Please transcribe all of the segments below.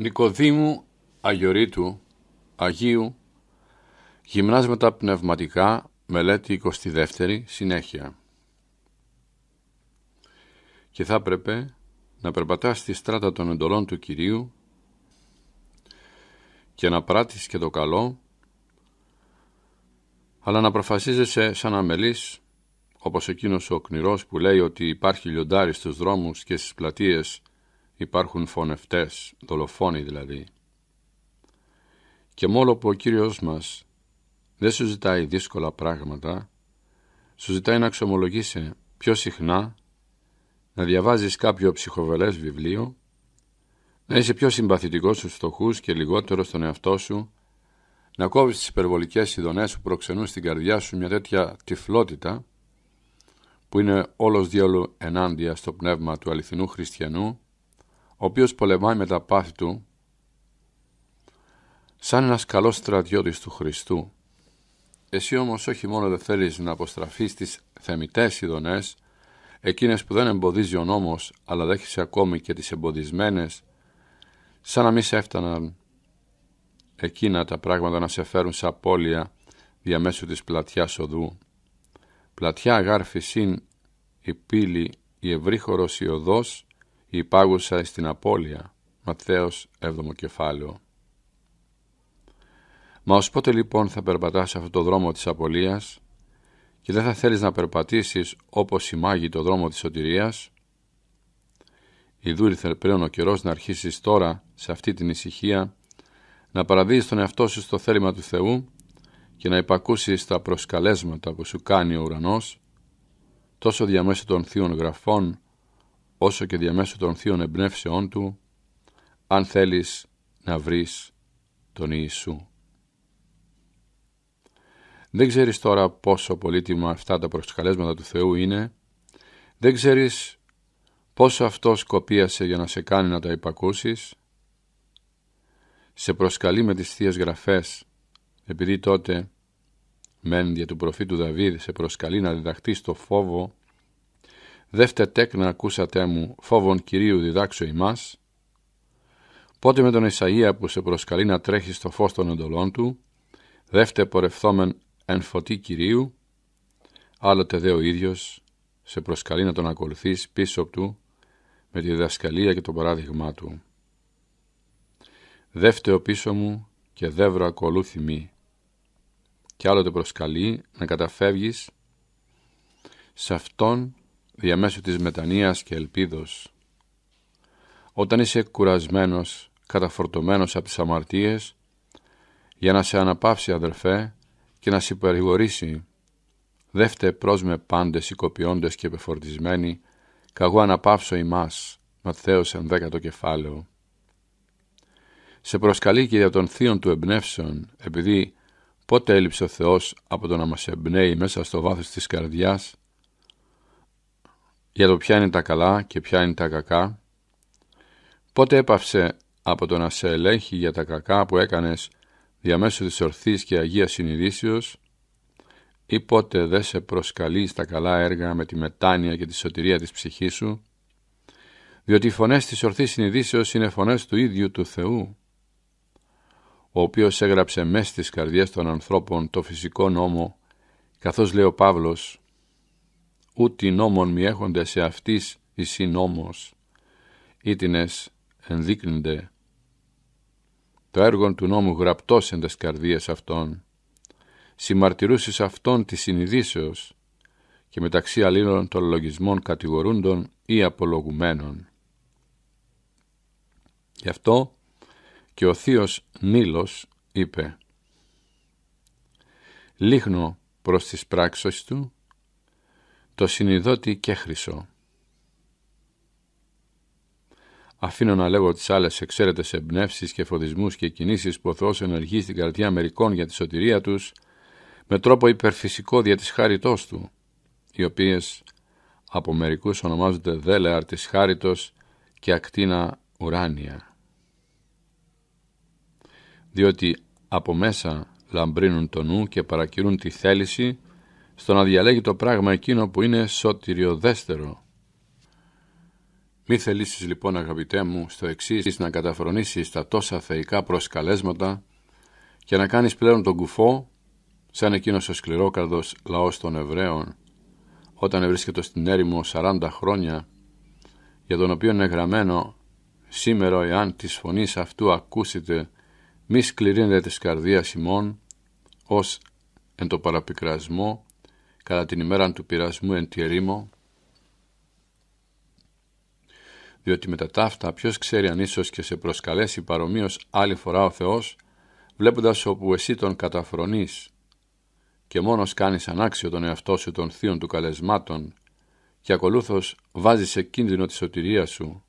Νικοδήμου Αγιορείτου Αγίου Γυμνάσματα Πνευματικά Μελέτη 22 Συνέχεια Και θα έπρεπε να περπατάς στη στράτα των εντολών του Κυρίου και να πράττεις και το καλό αλλά να προφασίζεσαι σαν αμελής όπως εκείνος ο κνηρός που λέει ότι υπάρχει λιοντάρι στους δρόμους και στις πλατείες Υπάρχουν φωνευτές, δολοφόνοι δηλαδή. Και μόνο που ο Κύριος μας δεν σου ζητάει δύσκολα πράγματα, σου ζητάει να ξομολογήσει πιο συχνά, να διαβάζεις κάποιο ψυχοβελές βιβλίο, να είσαι πιο συμπαθητικός στους φτωχούς και λιγότερο στον εαυτό σου, να κόβεις τις υπερβολικές ειδονές που προξενούν στην καρδιά σου μια τέτοια τυφλότητα, που είναι όλος διόλου ενάντια στο πνεύμα του αληθινού χριστιανού, ο οποίος πολεμάει με τα πάθη του, σαν ένας καλός στρατιώτης του Χριστού. Εσύ όμως όχι μόνο δεν θέλεις να αποστραφείς τις θεμητές ειδονές, εκείνες που δεν εμποδίζει ο νόμος, αλλά δέχεσαι ακόμη και τις εμποδισμένες, σαν να μην σε έφταναν εκείνα τα πράγματα να σε φέρουν σε απώλεια διαμέσου της πλατιάς οδού. Πλατιά αγάρφης συν η πύλη, η ευρύχωρος η οδός, η πάγουσα στην απώλεια. Ματθαίος 7ο κεφάλαιο. Μα ως πότε λοιπόν θα περπατάς αυτό το δρόμο της απολίας και δεν θα θέλεις να περπατήσεις όπως η μάγη το δρόμο της σωτηρίας. Ιδού ήρθε πλέον ο καιρός να αρχίσεις τώρα σε αυτή την ησυχία να παραδίδεις τον εαυτό σου στο θέλημα του Θεού και να υπακούσεις τα προσκαλέσματα που σου κάνει ο ουρανός τόσο διαμέσου των θείων γραφών όσο και διαμέσου των θείων εμπνεύσεών του, αν θέλεις να βρεις τον Ιησού. Δεν ξέρεις τώρα πόσο πολύτιμα αυτά τα προσκαλέσματα του Θεού είναι. Δεν ξέρεις πόσο αυτό σκοπίασε για να σε κάνει να τα υπακούσεις. Σε προσκαλεί με τις Θείες Γραφές, επειδή τότε μεν δια του προφήτου Δαβίδ σε προσκαλεί να διδαχτείς το φόβο δεύτε τέκνα ακούσατε μου φόβον Κυρίου διδάξω ημάς. Πότε με τον Ισαΐα που σε προσκαλεί να τρέχει στο φως των εντολών του, δεύτε πορευθόμεν εν φωτί Κυρίου, άλλοτε δε ο ίδιος σε προσκαλεί να τον ακολουθείς πίσω του με τη διδασκαλία και το παράδειγμά του. Δεύτε πίσω μου και δεύρο ακολούθη μη. Κι άλλοτε προσκαλεί να καταφεύγεις σε αυτόν διαμέσου της μετανοίας και ελπίδος. Όταν είσαι κουρασμένος, καταφορτωμένος από τις αμαρτίες, για να σε αναπαύσει αδερφέ και να σε υπερηγορήσει, δε με πάντες οικοποιώντες και επεφορτισμένοι, καγώ αναπαύσω ημάς, Ματθαίος δέκατο κεφάλαιο. Σε προσκαλεί και για τον θείων του εμπνεύσεων, επειδή πότε έλειψε ο Θεός από το να μας εμπνέει μέσα στο βάθος της καρδιάς, για το ποια είναι τα καλά και ποια είναι τα κακά. Πότε έπαυσε από το να σε ελέγχει για τα κακά που έκανες διαμέσου της ορθής και αγίας συνειδήσεως ή πότε δεν σε προσκαλείς στα καλά έργα με τη μετάνοια και τη σωτηρία της ψυχής σου, διότι οι φωνές της ορθής συνειδήσεως είναι φωνές του ίδιου του Θεού, ο οποίος έγραψε μέσα στις καρδιές των ανθρώπων το φυσικό νόμο, καθώς λέει ο Παύλος, ούτι νόμων μη έχονται σε αυτής η συνόμος, ήτινες ενδείκνυνται. Το έργο του νόμου γραπτός εν τες καρδίες αυτών, συμμαρτυρούσεις αυτών της συνειδήσεως και μεταξύ αλλήλων των λογισμών κατηγορούντων ή απολογουμένων. Γι' αυτό και ο θείος Νίλος είπε «Λίχνω προς τις πράξεις του το συνειδότη και χρυσό. Αφήνω να λέγω τις άλλες εξαίρετες εμπνεύσεις και φωτισμούς και κινήσεις που ο Θεός ενεργεί στην καρδιά μερικών για τη σωτηρία τους με τρόπο υπερφυσικό δια της χάριτός του, οι οποίες από μερικούς ονομάζονται δέλεαρ της χάριτος και ακτίνα ουράνια. Διότι από μέσα λαμπρύνουν το νου και παρακυρούν τη θέληση στο να διαλέγει το πράγμα εκείνο που είναι σωτηριοδέστερο. Μη θελήσεις λοιπόν αγαπητέ μου στο εξής να καταφρονήσεις τα τόσα θεϊκά προσκαλέσματα και να κάνεις πλέον τον κουφό σαν εκείνος ο σκληρόκαρδος λαός των Εβραίων όταν βρίσκεται στην έρημο 40 χρόνια για τον οποίο είναι γραμμένο σήμερα εάν της φωνής αυτού ακούσετε μη σκληρύνετε της καρδίας ημών ως εν το παραπικρασμό κατά την ημέρα του πειρασμού εν τη ερήμο, διότι τα ταύτα ποιος ξέρει αν ίσως και σε προσκαλέσει παρομοίως άλλη φορά ο Θεός, βλέποντας όπου εσύ τον καταφρονείς και μόνος κάνεις ανάξιο τον εαυτό σου των θείων του καλεσμάτων και ακολούθως βάζεις σε κίνδυνο τη σωτηρία σου,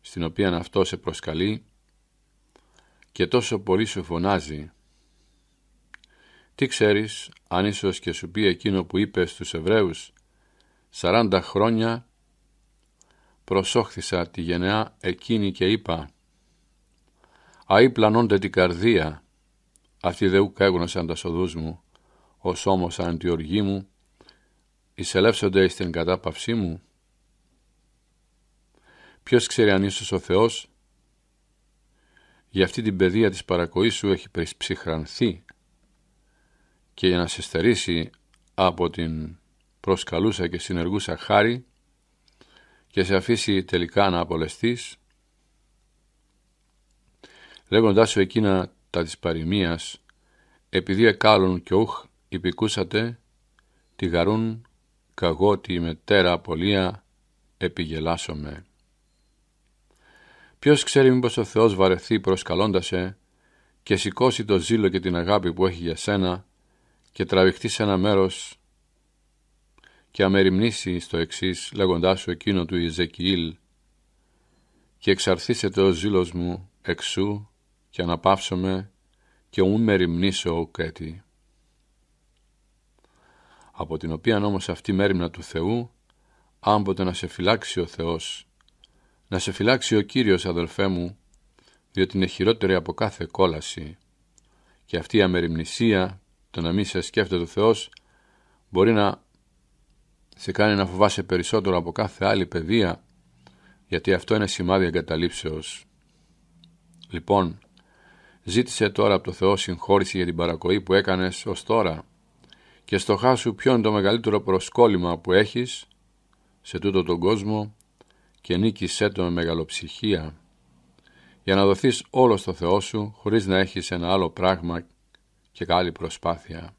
στην οποία αυτός σε προσκαλεί και τόσο πολύ σου φωνάζει τι ξέρεις, αν ίσως και σου πει εκείνο που είπες στους Εβραίους, «Σαράντα χρόνια προσόχθησα τη γενεά εκείνη και είπα, «Αΐ πλανώνται την καρδία, αυτοί δε ουκ έγνωσαν τα σοδούς μου, ως όμως αντιοργή μου, εισελεύσονται εις την κατάπαυσή μου». Ποιος ξέρει αν ίσως ο Θεός, για αυτή την παιδεία της παρακοής σου έχει ψυχρανθεί και για να σε στερήσει από την προσκαλούσα και συνεργούσα χάρη και σε αφήσει τελικά να απολεστείς, λέγοντάς σου εκείνα τα της παροιμίας, επειδή εκάλων και ούχ υπηκούσατε, τη γαρούν καγότι με τέρα απολία επιγελάσομαι. Ποιος ξέρει μήπως ο Θεός βαρεθεί προσκαλώντας σε και σηκώσει το ζήλο και την αγάπη που έχει για σένα και τραβηχτεί ένα μέρος και αμεριμνήσει στο εξής λέγοντάς σου εκείνο του Ιζεκιήλ και εξαρθίσετε ο ζήλος μου εξού και αναπαύσομαι και ου μεριμνήσω ο Από την οποία όμως αυτή η μέρημνα του Θεού άμποτε να σε φυλάξει ο Θεός, να σε φυλάξει ο Κύριος αδελφέ μου, διότι είναι χειρότερη από κάθε κόλαση. Και αυτή η αμεριμνησία το να μην σε σκέφτεται ο Θεός μπορεί να σε κάνει να φοβάσαι περισσότερο από κάθε άλλη παιδεία γιατί αυτό είναι σημάδι εγκαταλείψεως. Λοιπόν, ζήτησε τώρα από το Θεό συγχώρηση για την παρακοή που έκανες ως τώρα και στοχάσου ποιο είναι το μεγαλύτερο προσκόλλημα που έχεις σε τούτο τον κόσμο και νίκησέ το με μεγαλοψυχία για να δοθείς όλο στο Θεό σου χωρίς να έχεις ένα άλλο πράγμα και καλή προσπάθεια.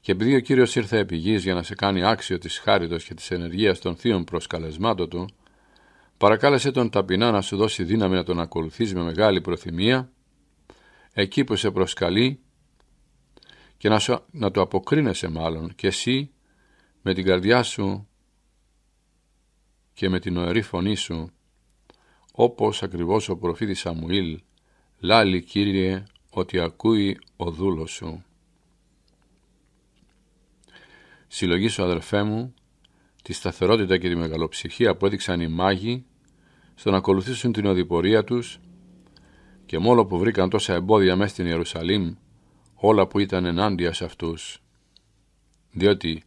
Και επειδή ο Κύριος ήρθε επί γης για να σε κάνει άξιο της χάριτος και της ενεργείας των θείων προσκαλεσμάτων του, παρακάλεσε τον ταπεινά να σου δώσει δύναμη να τον ακολουθείς με μεγάλη προθυμία, εκεί που σε προσκαλεί και να, σου, να το αποκρίνεσαι μάλλον και εσύ με την καρδιά σου και με την ωερή φωνή σου, όπως ακριβώς ο προφήτης Σαμουήλ, «Λάλη Κύριε, ότι ακούει ο δούλος σου. Συλλογή σου αδερφέ μου, τη σταθερότητα και τη μεγαλοψυχία που έδειξαν οι μάγοι στο να ακολουθήσουν την οδηπορία τους και μόνο που βρήκαν τόσα εμπόδια μέσα στην Ιερουσαλήμ όλα που ήταν ενάντια σε αυτούς. Διότι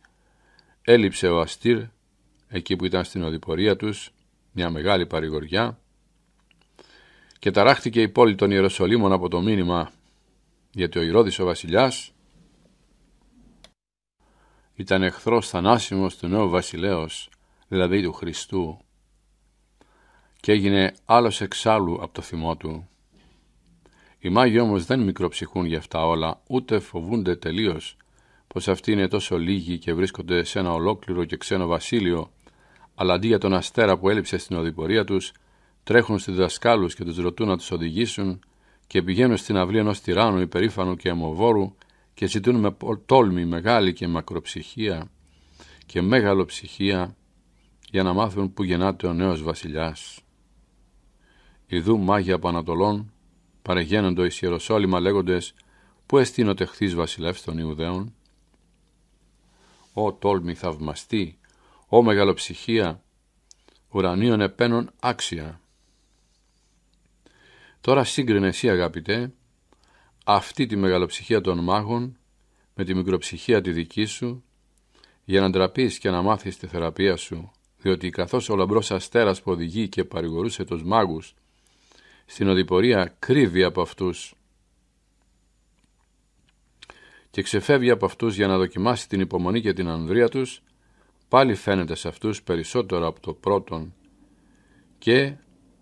έλειψε ο Αστήρ εκεί που ήταν στην οδηπορία τους μια μεγάλη παρηγοριά και ταράχτηκε η πόλη των Ιεροσολύμων από το μήνυμα, γιατί ο Ηρώδης ο βασιλιάς ήταν εχθρός θανάσιμος του νέου βασιλέως, δηλαδή του Χριστού, και έγινε άλλος εξάλλου από το θυμό του. Οι μάγοι όμως δεν μικροψυχούν για αυτά όλα, ούτε φοβούνται τελείως πως αυτοί είναι τόσο λίγοι και βρίσκονται σε ένα ολόκληρο και ξένο βασίλειο, αλλά αντί για τον αστέρα που έλειψε στην οδηπορία τους, τρέχουν στους δασκάλους και τους ρωτούν να τους οδηγήσουν και πηγαίνουν στην αυλή ενός τυράννου υπερήφανου και αιμοβόρου και ζητούν με τόλμη μεγάλη και μακροψυχία και μεγαλοψυχία για να μάθουν που γεννάται ο νέος βασιλιάς. Ιδού μάγια Πανατολών Ανατολών παρεγαίνοντο εις Ιεροσόλυμα λέγοντες «Πού ο χθείς βασιλεύς των Ιουδαίων» «Ω τόλμη θαυμαστή, ω μεγαλοψυχία, ουρανίων επένων άξια» Τώρα σύγκρινε εσύ αγαπητέ αυτή τη μεγαλοψυχία των μάγων με τη μικροψυχία τη δική σου για να ντραπείς και να μάθεις τη θεραπεία σου διότι καθώς ο λαμπρός αστέρας που οδηγεί και παρηγορούσε τους μάγους στην οδηπορία κρύβει από αυτούς και ξεφεύγει από αυτούς για να δοκιμάσει την υπομονή και την ανδριά τους πάλι φαίνεται σε αυτούς περισσότερο από το πρώτον και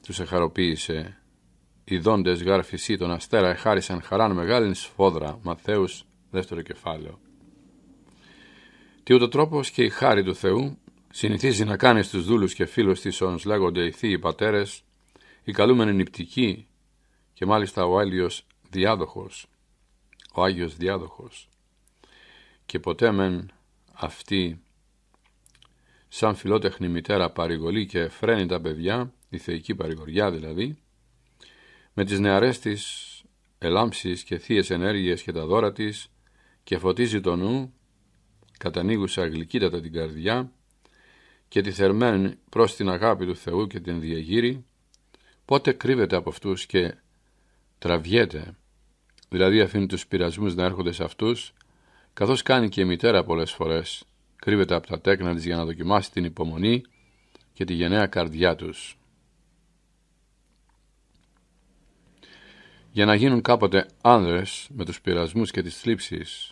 τους εχαροποίησε οι δόντες φυσί τον αστέρα εχάρισαν χαράν μεγάλην σφόδρα. Ματθαίου, δεύτερο κεφάλαιο. Τι ούτω τρόπος και η χάρη του Θεού συνηθίζει να κάνει στους δούλους και φίλους της ον λέγονται οι θείοι πατέρες, οι καλούμενοι νυπτικοί και μάλιστα ο Άγιος Διάδοχος. Ο Άγιος Διάδοχος. Και ποτέ μεν αυτή, σαν φιλότεχνη μητέρα παρηγολεί και φρένει τα παιδιά, η θεϊκή παρηγοριά δηλαδή, με τις νεαρές της ελάμψεις και θείες ενέργειες και τα δώρα της και φωτίζει το νου, κατανοίγουσα γλυκύτατα την καρδιά και τη θερμένη προς την αγάπη του Θεού και την διαγύρει, πότε κρύβεται από αυτούς και τραβιέται, δηλαδή αφήνει τους πειρασμούς να έρχονται σε αυτούς, καθώς κάνει και η μητέρα πολλές φορές, κρύβεται από τα τέκνα της για να δοκιμάσει την υπομονή και τη γενναία καρδιά τους. για να γίνουν κάποτε άνδρες με τους πειρασμούς και τις θλίψεις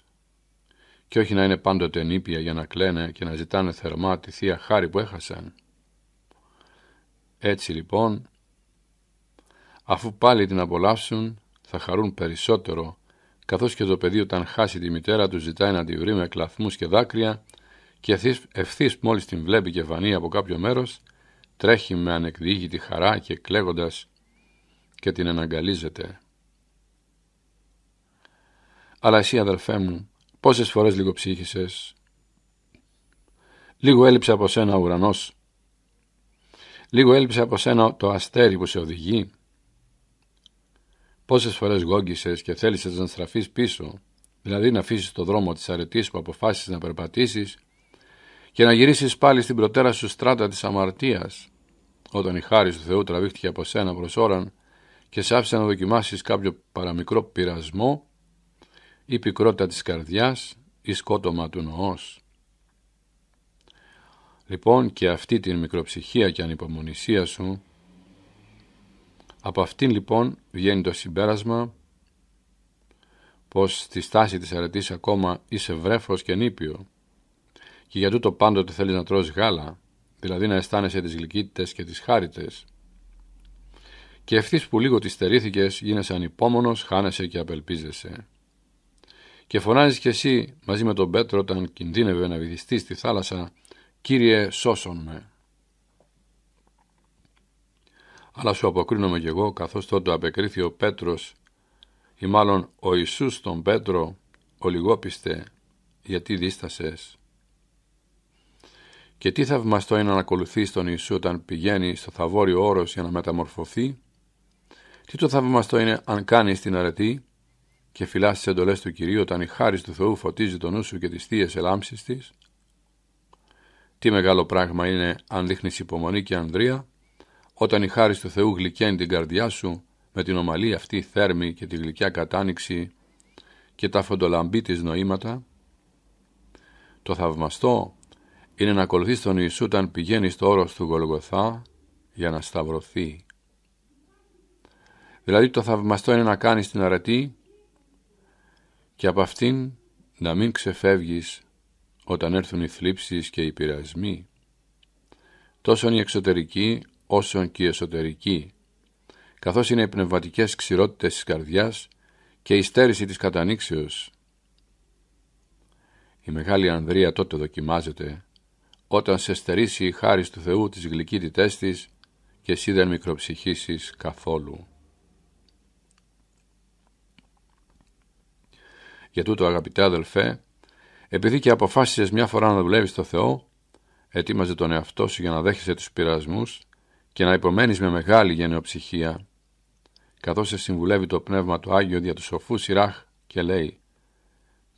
και όχι να είναι πάντοτε νήπια για να κλαίνε και να ζητάνε θερμά τη θεία χάρη που έχασαν. Έτσι λοιπόν, αφού πάλι την απολαύσουν, θα χαρούν περισσότερο, καθώς και το παιδί όταν χάσει τη μητέρα του ζητάει να τη βρει με κλαθμούς και δάκρυα και ευθύς μόλις την βλέπει και βανεί από κάποιο μέρος, τρέχει με ανεκδίγητη χαρά και κλαίγοντας και την αναγκαλίζεται. Αλλά εσύ αδελφέ μου, πόσες φορές λίγο ψύχησες. Λίγο έλειψε από σένα ο ουρανός. Λίγο έλειψε από σένα το αστέρι που σε οδηγεί. Πόσες φορές γόγγισες και θέλησες να στραφείς πίσω, δηλαδή να αφήσεις το δρόμο της αρετής που αποφάσισες να περπατήσεις και να γυρίσεις πάλι στην προτέρα σου στράτα της αμαρτίας, όταν η χάρη του Θεού τραβήχτηκε από σένα προς ώραν και σε άφησε να δοκιμάσεις κάποιο παραμικρό πειρασμό ή πικρότητα της καρδιάς ή σκότωμα του νοός. Λοιπόν και αυτή την μικροψυχία και ανυπομονησία σου, από αυτήν λοιπόν βγαίνει το συμπέρασμα πως στη στάση της αρετής ακόμα είσαι βρέφος και νήπιο και για τούτο πάντοτε θέλεις να τρως γάλα, δηλαδή να αισθάνεσαι τις γλυκύτητες και τις χάριτες. Και ευθύς που λίγο τις στερήθηκες γίνεσαι ανυπόμονος, χάνεσαι και απελπίζεσαι. Και φωνάζεις κι εσύ μαζί με τον Πέτρο όταν κινδύνευε να βυθιστεί στη θάλασσα «Κύριε σώσον με». Αλλά σου αποκρίνομαι κι εγώ καθώς τότε απεκρίθη ο Πέτρος ή μάλλον ο Ιησούς τον Πέτρο ο λιγόπιστε γιατί δίστασες. Και τι θαυμαστό είναι να ακολουθείς τον Ιησού όταν πηγαίνει στο θαβόριο όρος για να μεταμορφωθεί. Τι το θαυμαστό είναι αν κάνεις την αρετή και φυλάς τις εντολές του κυρίου όταν η χάρη του Θεού φωτίζει τον νου σου και τις θείε ελάμψεις της. Τι μεγάλο πράγμα είναι αν δείχνεις υπομονή και ανδρεία, όταν η χάρη του Θεού γλυκαίνει την καρδιά σου με την ομαλή αυτή θέρμη και τη γλυκιά κατάνοιξη και τα φωτολαμπή της νοήματα. Το θαυμαστό είναι να ακολουθείς τον Ιησού όταν πηγαίνεις στο όρος του Γολγοθά για να σταυρωθεί. Δηλαδή το θαυμαστό είναι να κάνεις την αρετή και από αυτήν να μην ξεφεύγεις όταν έρθουν οι θλίψεις και οι πειρασμοί, τόσο οι εξωτερικοί όσο και οι εσωτερικοί, καθώς είναι οι πνευματικές ξηρότητες της καρδιάς και η στέρηση της κατανήξεως. Η Μεγάλη Ανδρία τότε δοκιμάζεται, όταν σε στερήσει η χάρη του Θεού της γλυκύτητές της και εσύ δεν καθόλου. Για τούτο αγαπητέ αδελφέ, επειδή και αποφάσισες μια φορά να δουλεύεις το Θεό, ετοίμαζε τον εαυτό σου για να δέχεσαι τους πειρασμούς και να υπομένεις με μεγάλη γενεοψυχία, καθώς σε συμβουλεύει το Πνεύμα του Άγιο δια του σοφού Σιράχ και λέει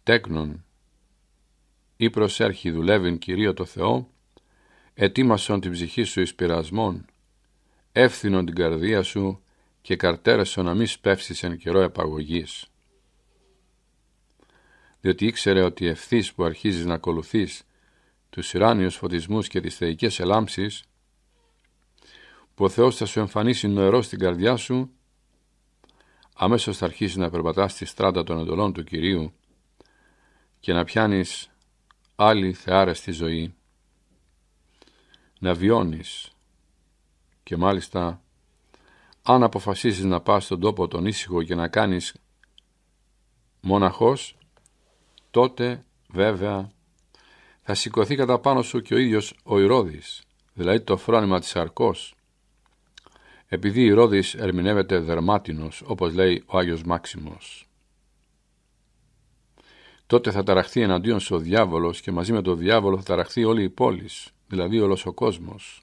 «Τέκνον, ή προσέρχει δουλεύειν Κυρίο το Θεό, ετοίμασον την ψυχή σου εις πειρασμών, εύθυνον την καρδία σου και καρτέρεσον να μη σπεύσεις εν καιρό επαγωγής» διότι ήξερε ότι ευθύς που αρχίζεις να ακολουθείς τους ηράνιους φωτισμούς και τις θεϊκές ελάμψεις, που ο Θεός θα σου εμφανίσει νοερό στην καρδιά σου, αμέσως θα αρχίσεις να περπατάς στη στράτα των εντολών του Κυρίου και να πιάνεις άλλη θεάρεστη ζωή, να βιώνεις και μάλιστα αν αποφασίσεις να πας στον τόπο τον ήσυχο και να κάνεις μοναχός, Τότε βέβαια θα σηκωθεί κατά πάνω σου και ο ίδιος ο Ηρώδης, δηλαδή το φρόνημα της αρκός. Επειδή Ηρώδης ερμηνεύεται δερμάτινος, όπως λέει ο Άγιος Μάξιμος. Τότε θα ταραχθεί εναντίον σου ο διάβολος και μαζί με τον διάβολο θα ταραχθεί όλη η πόλη, δηλαδή όλος ο κόσμος.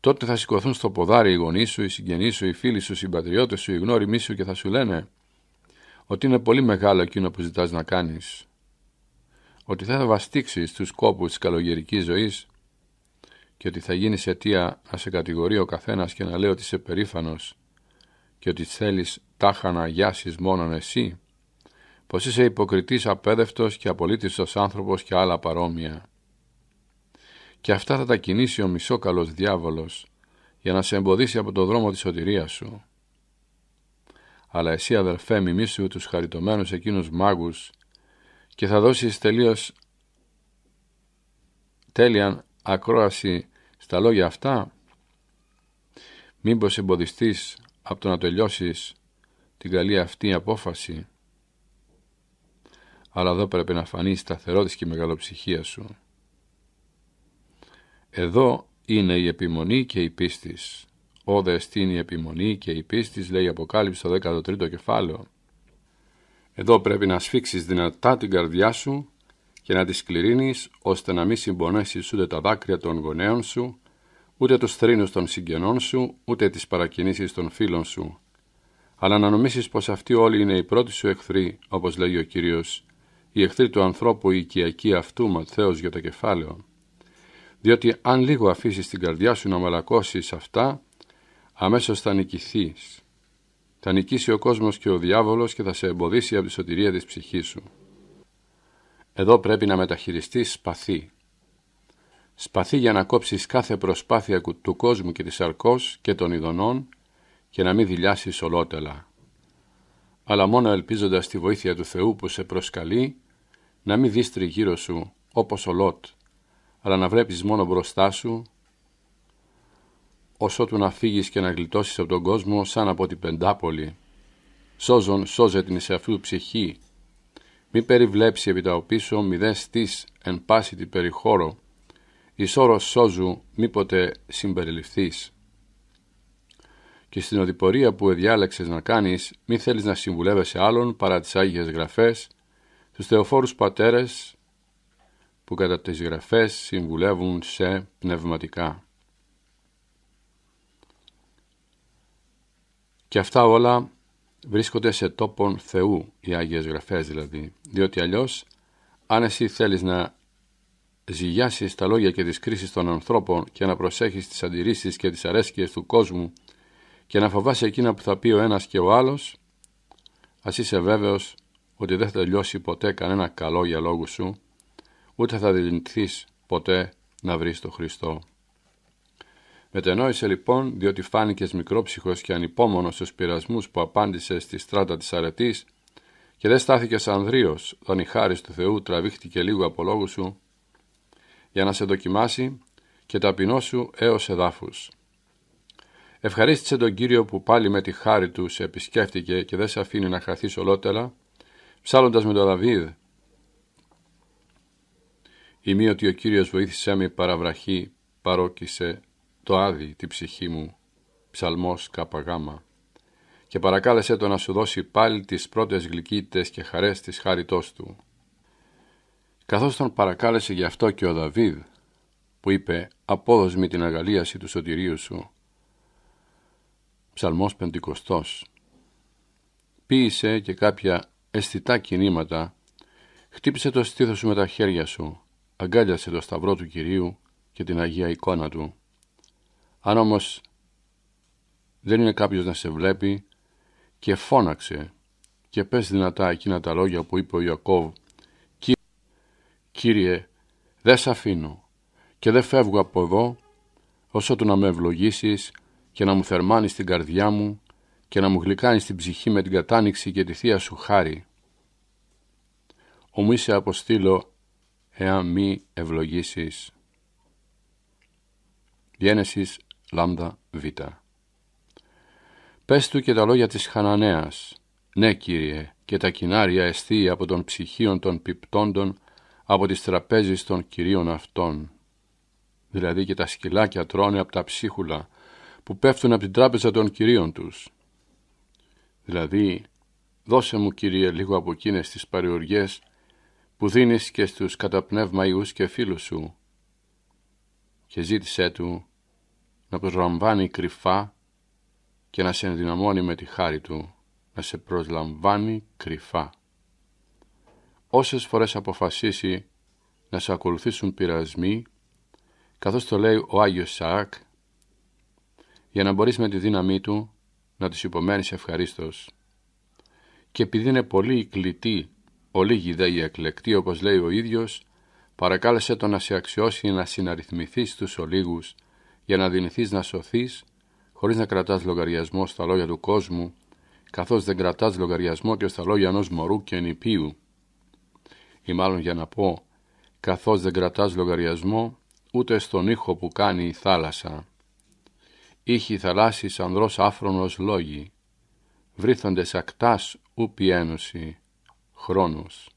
Τότε θα σηκωθούν στο ποδάρι οι γονείς σου, οι συγγενείς σου, οι φίλοι σου, οι συμπατριώτες σου, οι γνώριμοί σου και θα σου λένε ότι είναι πολύ μεγάλο εκείνο που ζητάς να κάνεις, ότι θα βαστίξεις τους κόπους της καλογερικής ζωής και ότι θα γίνεις αιτία να σε κατηγορεί ο καθένας και να λέει ότι είσαι περήφανος και ότι θέλεις τάχα να γιάσεις μόνον εσύ, πως είσαι υποκριτής απέδευτος και απολύτιστος άνθρωπος και άλλα παρόμοια. Και αυτά θα τα κινήσει ο μισό καλός διάβολος για να σε εμποδίσει από το δρόμο της σωτηρίας σου. Αλλά εσύ αδελφέ μιμήσου τους χαριτωμένους εκείνους μάγους και θα δώσεις τελείως τέλεια ακρόαση στα λόγια αυτά. Μήπως εμποδιστείς από το να τελειώσεις την καλή αυτή απόφαση. Αλλά εδώ πρέπει να φανείς η σταθερότητα και μεγαλοψυχία σου. Εδώ είναι η επιμονή και η πίστης. Ο δε στην η επιμονή και η πίστη, λέει «αποκάλυψε το 13ο κεφάλαιο. Εδώ πρέπει να σφίξεις δυνατά την καρδιά σου και να τη σκληρύνεις, ώστε να μην συμπονέσεις ούτε τα δάκρυα των γονέων σου, ούτε τους θρήνους των συγγενών σου, ούτε τις παρακινήσεις των φίλων σου. Αλλά να νομίσεις πως αυτοί όλοι είναι οι πρώτοι σου εχθροί, όπως λέει ο Κυρίος, οι εχθροί του ανθρώπου οι οικιακοί αυτού Ματθαίος για το κεφάλαιο. Διότι αν λίγο αφήσεις την καρδιά σου να μαλακώσεις αυτά, αμέσως θα νικηθείς. Θα νικήσει ο κόσμος και ο διάβολος και θα σε εμποδίσει από τη σωτηρία της ψυχής σου. Εδώ πρέπει να μεταχειριστείς σπαθή. Σπαθή για να κόψεις κάθε προσπάθεια του κόσμου και της αρκός και των ειδονών και να μην δηλιάσεις ολότελα. Αλλά μόνο ελπίζοντας τη βοήθεια του Θεού που σε προσκαλεί, να μην δεις τριγύρω σου όπως ο Λότ, αλλά να βλέπεις μόνο μπροστά σου όσο του να φύγεις και να γλιτώσεις από τον κόσμο σαν από την πεντάπολη. Σώζον σώζε την σε αυτού ψυχή. Μη περιβλέψει επί τα οπίσω μη δε εν πάση την περιχώρο. Εις όρος σώζου μήποτε συμπεριληφθείς. Και στην οδηπορία που εδιάλεξες να κάνεις μη θέλεις να συμβουλεύεσαι άλλον παρά τις Άγιες Γραφές, τους θεοφόρους πατέρες που κατά τις γραφές συμβουλεύουν σε πνευματικά. Και αυτά όλα βρίσκονται σε τόπον Θεού, οι Άγιες Γραφές δηλαδή, διότι αλλιώς αν εσύ θέλεις να ζυγιάσεις τα λόγια και τις κρίσεις των ανθρώπων και να προσέχεις τις αντιρρήσεις και τις αρέσκειες του κόσμου και να φοβάσαι εκείνα που θα πει ο ένας και ο άλλος, ας είσαι βέβαιος ότι δεν θα τελειώσει ποτέ κανένα καλό για λόγους σου, ούτε θα δηληθείς ποτέ να βρεις τον Χριστό. Μετενόησε λοιπόν, διότι φάνηκες μικρόψυχος και ανυπόμονος στους πειρασμούς που απάντησε στη στράτα της αρετής και δεν στάθηκες σαν τον όταν η του Θεού τραβήχτηκε λίγο από λόγου σου για να σε δοκιμάσει και ταπεινό σου έως εδάφους. Ευχαρίστησε τον Κύριο που πάλι με τη χάρη του σε επισκέφτηκε και δεν σε αφήνει να χαθείς ολότερα, ψάλλοντας με τον Δαβίδ. Η ότι ο κύριος βοήθησέ με παραβραχή παρόκησε το άδει τη ψυχή μου, ψαλμός καπαγάμα, και παρακάλεσε το να σου δώσει πάλι τις πρώτες γλυκύτες και χαρές της χάριτός του. Καθώς τον παρακάλεσε γι' αυτό και ο Δαβίδ, που είπε «Απόδοσμη την αγαλίαση του σωτηρίου σου». Ψαλμός πεντηκοστός. Ποίησε και κάποια αισθητά κινήματα, χτύπησε το στήθος σου με τα χέρια σου, αγκάλιασε το σταυρό του Κυρίου και την Αγία εικόνα του. Αν όμως δεν είναι κάποιος να σε βλέπει και φώναξε και πες δυνατά εκείνα τα λόγια που είπε ο Ιακώβ «Κύριε, δεν σ' αφήνω και δεν φεύγω από εδώ όσο του να με ευλογήσεις και να μου θερμάνεις την καρδιά μου και να μου γλυκάνεις την ψυχή με την κατάνοιξη και τη Θεία σου χάρη. Ομού σε αποστήλω εάν μη ευλογήσεις. Γένεσης λάμδα β. Πες του και τα λόγια της Χανανέας. Ναι, Κύριε, και τα κοινάρια εστί από των ψυχίων των πιπτόντων, από τις τραπέζεις των κυρίων αυτών. Δηλαδή και τα σκυλάκια τρώνε από τα ψίχουλα που πέφτουν από την τράπεζα των κυρίων τους. Δηλαδή, δώσε μου Κύριε λίγο από εκείνες τις παριοργές που δίνεις και στους καταπνεύμα και φίλους σου και ζήτησέ του να προσλαμβάνει κρυφά και να σε ενδυναμώνει με τη χάρη Του, να σε προσλαμβάνει κρυφά. Όσες φορές αποφασίσει να σε ακολουθήσουν πειρασμοί, καθώς το λέει ο Άγιος Σαάκ, για να μπορείς με τη δύναμή Του να τους υπομένεις ευχαρίστως. Και επειδή είναι πολύ κλητή, ολίγη ολίγοι δε οι εκλεκτή, όπως λέει ο ίδιος, παρακάλεσε τον να σε αξιώσει να συναριθμηθεί στους ολίγους, για να δυνηθείς να σωθείς χωρίς να κρατάς λογαριασμό στα λόγια του κόσμου καθώς δεν κρατάς λογαριασμό και στα λόγια ενός μωρού και νηπίου ή μάλλον για να πω καθώς δεν κρατάς λογαριασμό ούτε στον ήχο που κάνει η θάλασσα. Ήχοι θαλάσσις ανδρός άφρονος λόγοι, σ' ακτάς ούπι ένωση, χρόνος,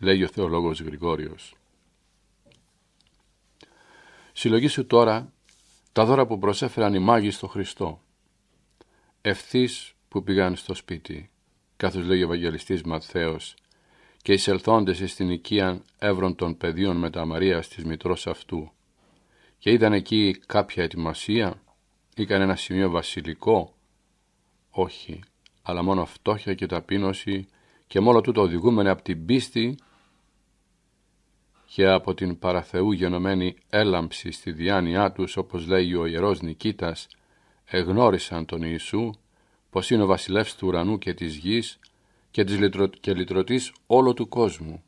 λέγει ο Θεολόγος Γρηγόριος. Συλλογήσου τώρα τα δώρα που προσέφεραν οι μάγοι στο Χριστό. Ευθύς που πήγαν στο σπίτι, καθώ λέγει ο Ευαγγελιστής Ματθαίος, και εισελθόντες εις την οικία εύρων των παιδίων με τα Μαρία τη μητρός αυτού, και είδαν εκεί κάποια ετοιμασία ή κανένα σημείο βασιλικό. Όχι, αλλά μόνο φτώχεια και ταπείνωση και μόνο τούτο οδηγούμενοι από την πίστη και από την παραθεού γενομένη έλαμψη στη διάνοιά τους, όπως λέει ο Ιερός Νικήτας, εγνώρισαν τον Ιησού, πως είναι ο βασιλεύς του ουρανού και της γης και, της και λυτρωτής όλου του κόσμου.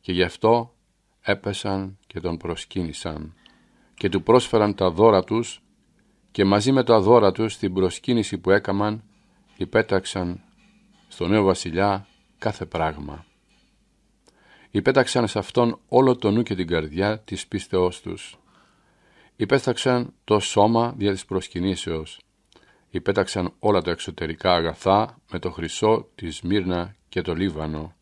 Και γι' αυτό έπεσαν και τον προσκύνησαν και του πρόσφεραν τα δώρα τους και μαζί με τα δώρα τους την προσκύνηση που έκαμαν υπέταξαν στον νέο βασιλιά κάθε πράγμα υπέταξαν σε αυτόν όλο το νου και την καρδιά της πίστεώς τους. Υπέταξαν το σώμα δια της προσκυνήσεως. Υπέταξαν όλα τα εξωτερικά αγαθά με το χρυσό, τη Σμύρνα και το Λίβανο.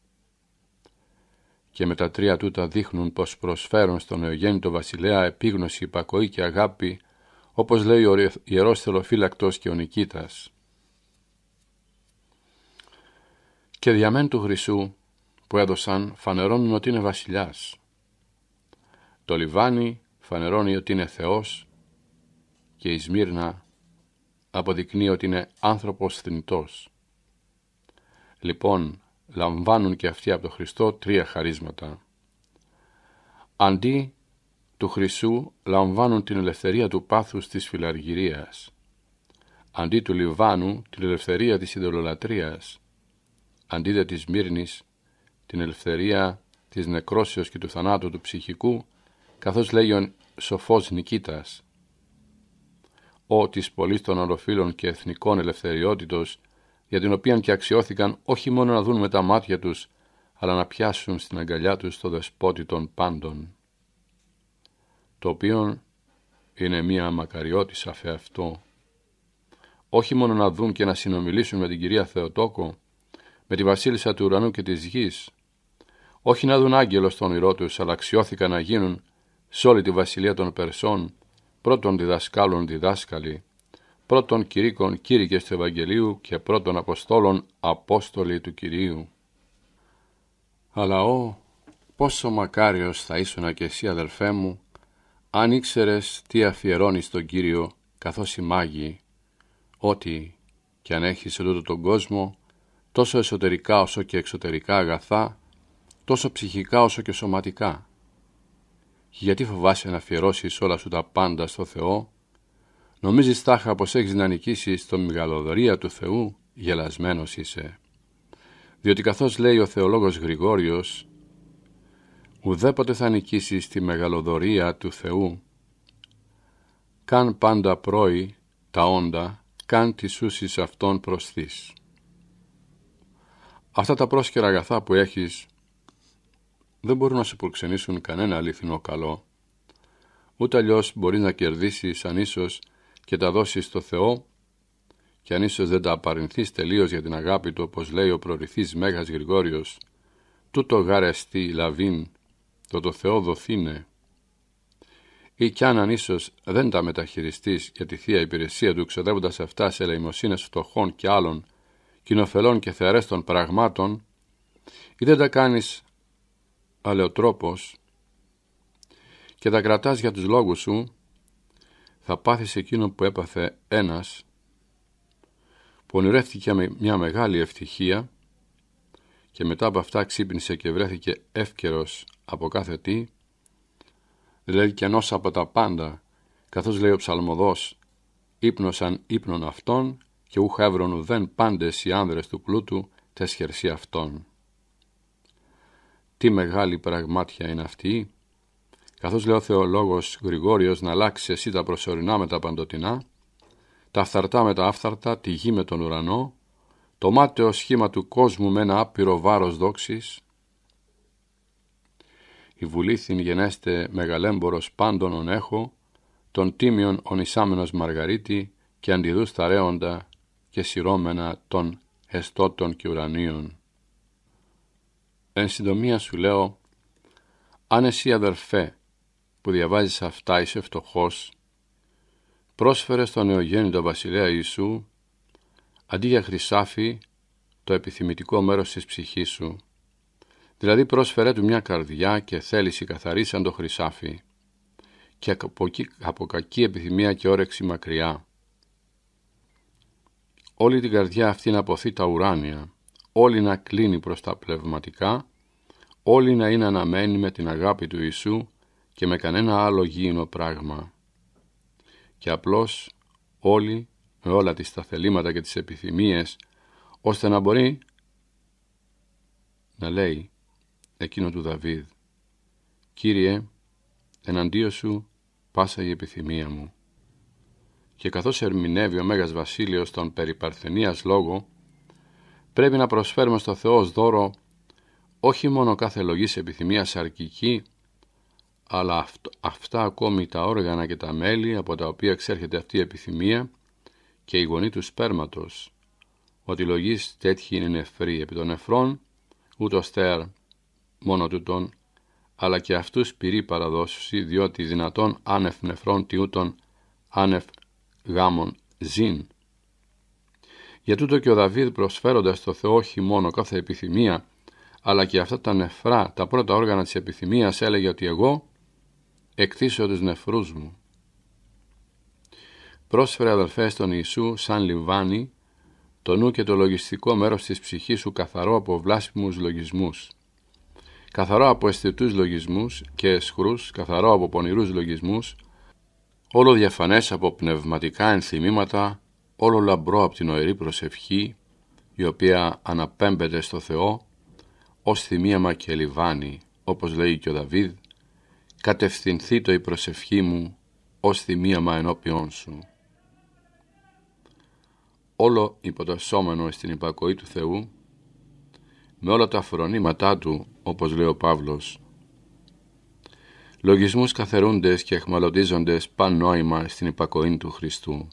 Και με τα τρία τούτα δείχνουν πως προσφέρουν στον νεογέννητο Βασιλέα επίγνωση, υπακοή και αγάπη, όπως λέει ο Ιερός Θελοφύλακτος και ο Νικήτας. Και διαμέν του χρυσού που έδωσαν φανερώνουν ότι είναι βασιλιάς. Το λιβάνι φανερώνει ότι είναι Θεός και η Σμύρνα αποδεικνύει ότι είναι άνθρωπος θνητός. Λοιπόν, λαμβάνουν και αυτοί από τον Χριστό τρία χαρίσματα. Αντί του χρυσού λαμβάνουν την ελευθερία του πάθους της φιλαργυρίας. Αντί του λιβάνου την ελευθερία της ιδεολολατρίας. Αντί δε της Μύρνης την ελευθερία της νεκρόσεως και του θανάτου του ψυχικού, καθώς λέγει ο σοφός Νικήτας, «Ο της πολλής των οροφύλων και εθνικών ελευθεριότητος, για την οποία και αξιώθηκαν όχι μόνο να δουν με τα μάτια τους, αλλά να πιάσουν στην αγκαλιά τους το δεσπότη των πάντων, το οποίο είναι μία μακαριότησα αυτό, Όχι μόνο να δουν και να συνομιλήσουν με την κυρία Θεοτόκο, με τη βασίλισσα του ουρανού και της γης, όχι να δουν άγγελο στον όνειρό τους, αλλά αξιώθηκαν να γίνουν σε όλη τη βασιλεία των Περσών πρώτων διδασκάλων διδάσκαλοι, πρώτων κηρύκων κήρυκες του Ευαγγελίου και πρώτων Αποστόλων Απόστολοι του Κυρίου. Αλλά ο, πόσο μακάριος θα ήσουν και εσύ αδελφέ μου, αν ήξερες τι αφιερώνεις τον Κύριο καθώς η μάγοι, ότι κι αν έχεις σε τούτο τον κόσμο, τόσο εσωτερικά όσο και εξωτερικά αγαθά, τόσο ψυχικά όσο και σωματικά. Γιατί φοβάσαι να αφιερώσεις όλα σου τα πάντα στο Θεό, νομίζεις τάχα πως έχεις να νικήσεις το μεγαλοδορία του Θεού, γελασμένος είσαι. Διότι καθώς λέει ο θεολόγος Γρηγόριος, ουδέποτε θα νικήσεις τη μεγαλοδορία του Θεού, καν πάντα πρώι τα όντα, καν τη ούσης αυτών προσθείς. Αυτά τα πρόσκαιρα αγαθά που έχεις δεν μπορούν να σου προξενήσουν κανένα αληθινό καλό. Ούτε αλλιώς μπορείς να κερδίσεις αν ίσως και τα δώσεις στο Θεό, και αν ίσως δεν τα απαρνηθείς τελείως για την αγάπη του, όπως λέει ο προρυθής Μέγας Γρηγόριος, τούτο γαρεστή λαβίν, το το Θεό δοθήνε. Ή κι αν αν ίσως δεν τα μεταχειριστείς για τη θεία υπηρεσία του, ξοδεύοντας αυτά σε ελεημοσύνες φτωχών και άλλων, κοινοφελών και θεαρέστων πραγμάτων, ή δεν τα κάνεις αλλά ο τρόπος και τα κρατάς για τους λόγους σου, θα πάθεις εκείνο που έπαθε ένας που ονειρεύτηκε μια μεγάλη ευτυχία και μετά από αυτά ξύπνησε και βρέθηκε εύκαιρος από κάθε τι, δηλαδή ενός από τα πάντα, καθώς λέει ο ψαλμοδός, ύπνοσαν ύπνον αυτών και ούχα έβρον δεν πάντες οι άνδρες του πλούτου τες αυτών. Τι μεγάλη πραγμάτια είναι αυτή. Καθώς λέει ο θεολόγος Γρηγόριος να αλλάξεις εσύ τα προσωρινά με τα παντοτινά, τα αφθαρτά με τα άφθαρτα, τη γη με τον ουρανό, το μάταιο σχήμα του κόσμου με ένα άπειρο βάρος δόξης, η θυν γενέστε μεγαλέμπορος πάντων ον έχω, τον τίμιον ον Μαργαρίτη και αντιδούς ρέοντα και σειρώμενα των εστώτων και ουρανίων. Εν συντομία σου λέω, αν εσύ αδερφέ που διαβάζεις αυτά είσαι φτωχός, πρόσφερες στον νεογέννητο βασιλέα Ιησού, αντί για χρυσάφι, το επιθυμητικό μέρος της ψυχής σου, δηλαδή πρόσφερε του μια καρδιά και θέληση καθαρής σαν το χρυσάφι, και από, από κακή επιθυμία και όρεξη μακριά. Όλη την καρδιά να αποθεί τα ουράνια, όλοι να κλείνει προς τα πνευματικά, όλοι να είναι αναμένοι με την αγάπη του Ιησού και με κανένα άλλο γήινο πράγμα. Και απλώς όλοι με όλα τις θελήματα και τις επιθυμίες, ώστε να μπορεί να λέει εκείνο του Δαβίδ «Κύριε, εναντίον σου πάσα η επιθυμία μου». Και καθώς ερμηνεύει ο Μέγας Βασίλειος τον περιπαρθενίας λόγο, πρέπει να προσφέρουμε στο Θεό ως δώρο όχι μόνο κάθε λογής επιθυμίας σαρκική, αλλά αυτά ακόμη τα όργανα και τα μέλη από τα οποία εξέρχεται αυτή η επιθυμία και η γονή του σπέρματος, ότι λογής τέτοιοι είναι νεφροί επί των νεφρών, ούτω τέρ μόνο του αλλά και αυτούς πυρή παραδόσουση, διότι δυνατόν άνευ νεφρών τιούτων άνευ γάμων ζήν. Για τούτο και ο Δαβίδ προσφέροντας στο Θεό όχι μόνο κάθε επιθυμία, αλλά και αυτά τα νεφρά, τα πρώτα όργανα της επιθυμίας, έλεγε ότι εγώ εκτίσω τους νεφρούς μου. Πρόσφερε αδελφέ στον Ιησού σαν λιβάνι το νου και το λογιστικό μέρος της ψυχής σου καθαρό από βλάσιμού λογισμούς. Καθαρό από αισθητούς λογισμούς και αισχρούς, καθαρό από πονηρούς λογισμούς, όλο διαφανές από πνευματικά ενθυμήματα όλο λαμπρό από την οερή προσευχή η οποία αναπέμπεται στο Θεό ως θυμίαμα και λιβάνι, όπως λέει και ο Δαβίδ, κατευθυνθεί το η προσευχή μου ως θυμίαμα ενώπιόν σου. Όλο υποτασσόμενο στην υπακοή του Θεού, με όλα τα φρονήματά του, όπως λέει ο Παύλος, λογισμούς καθερούντες και εχμαλωτίζοντες πανόημα στην υπακοή του Χριστού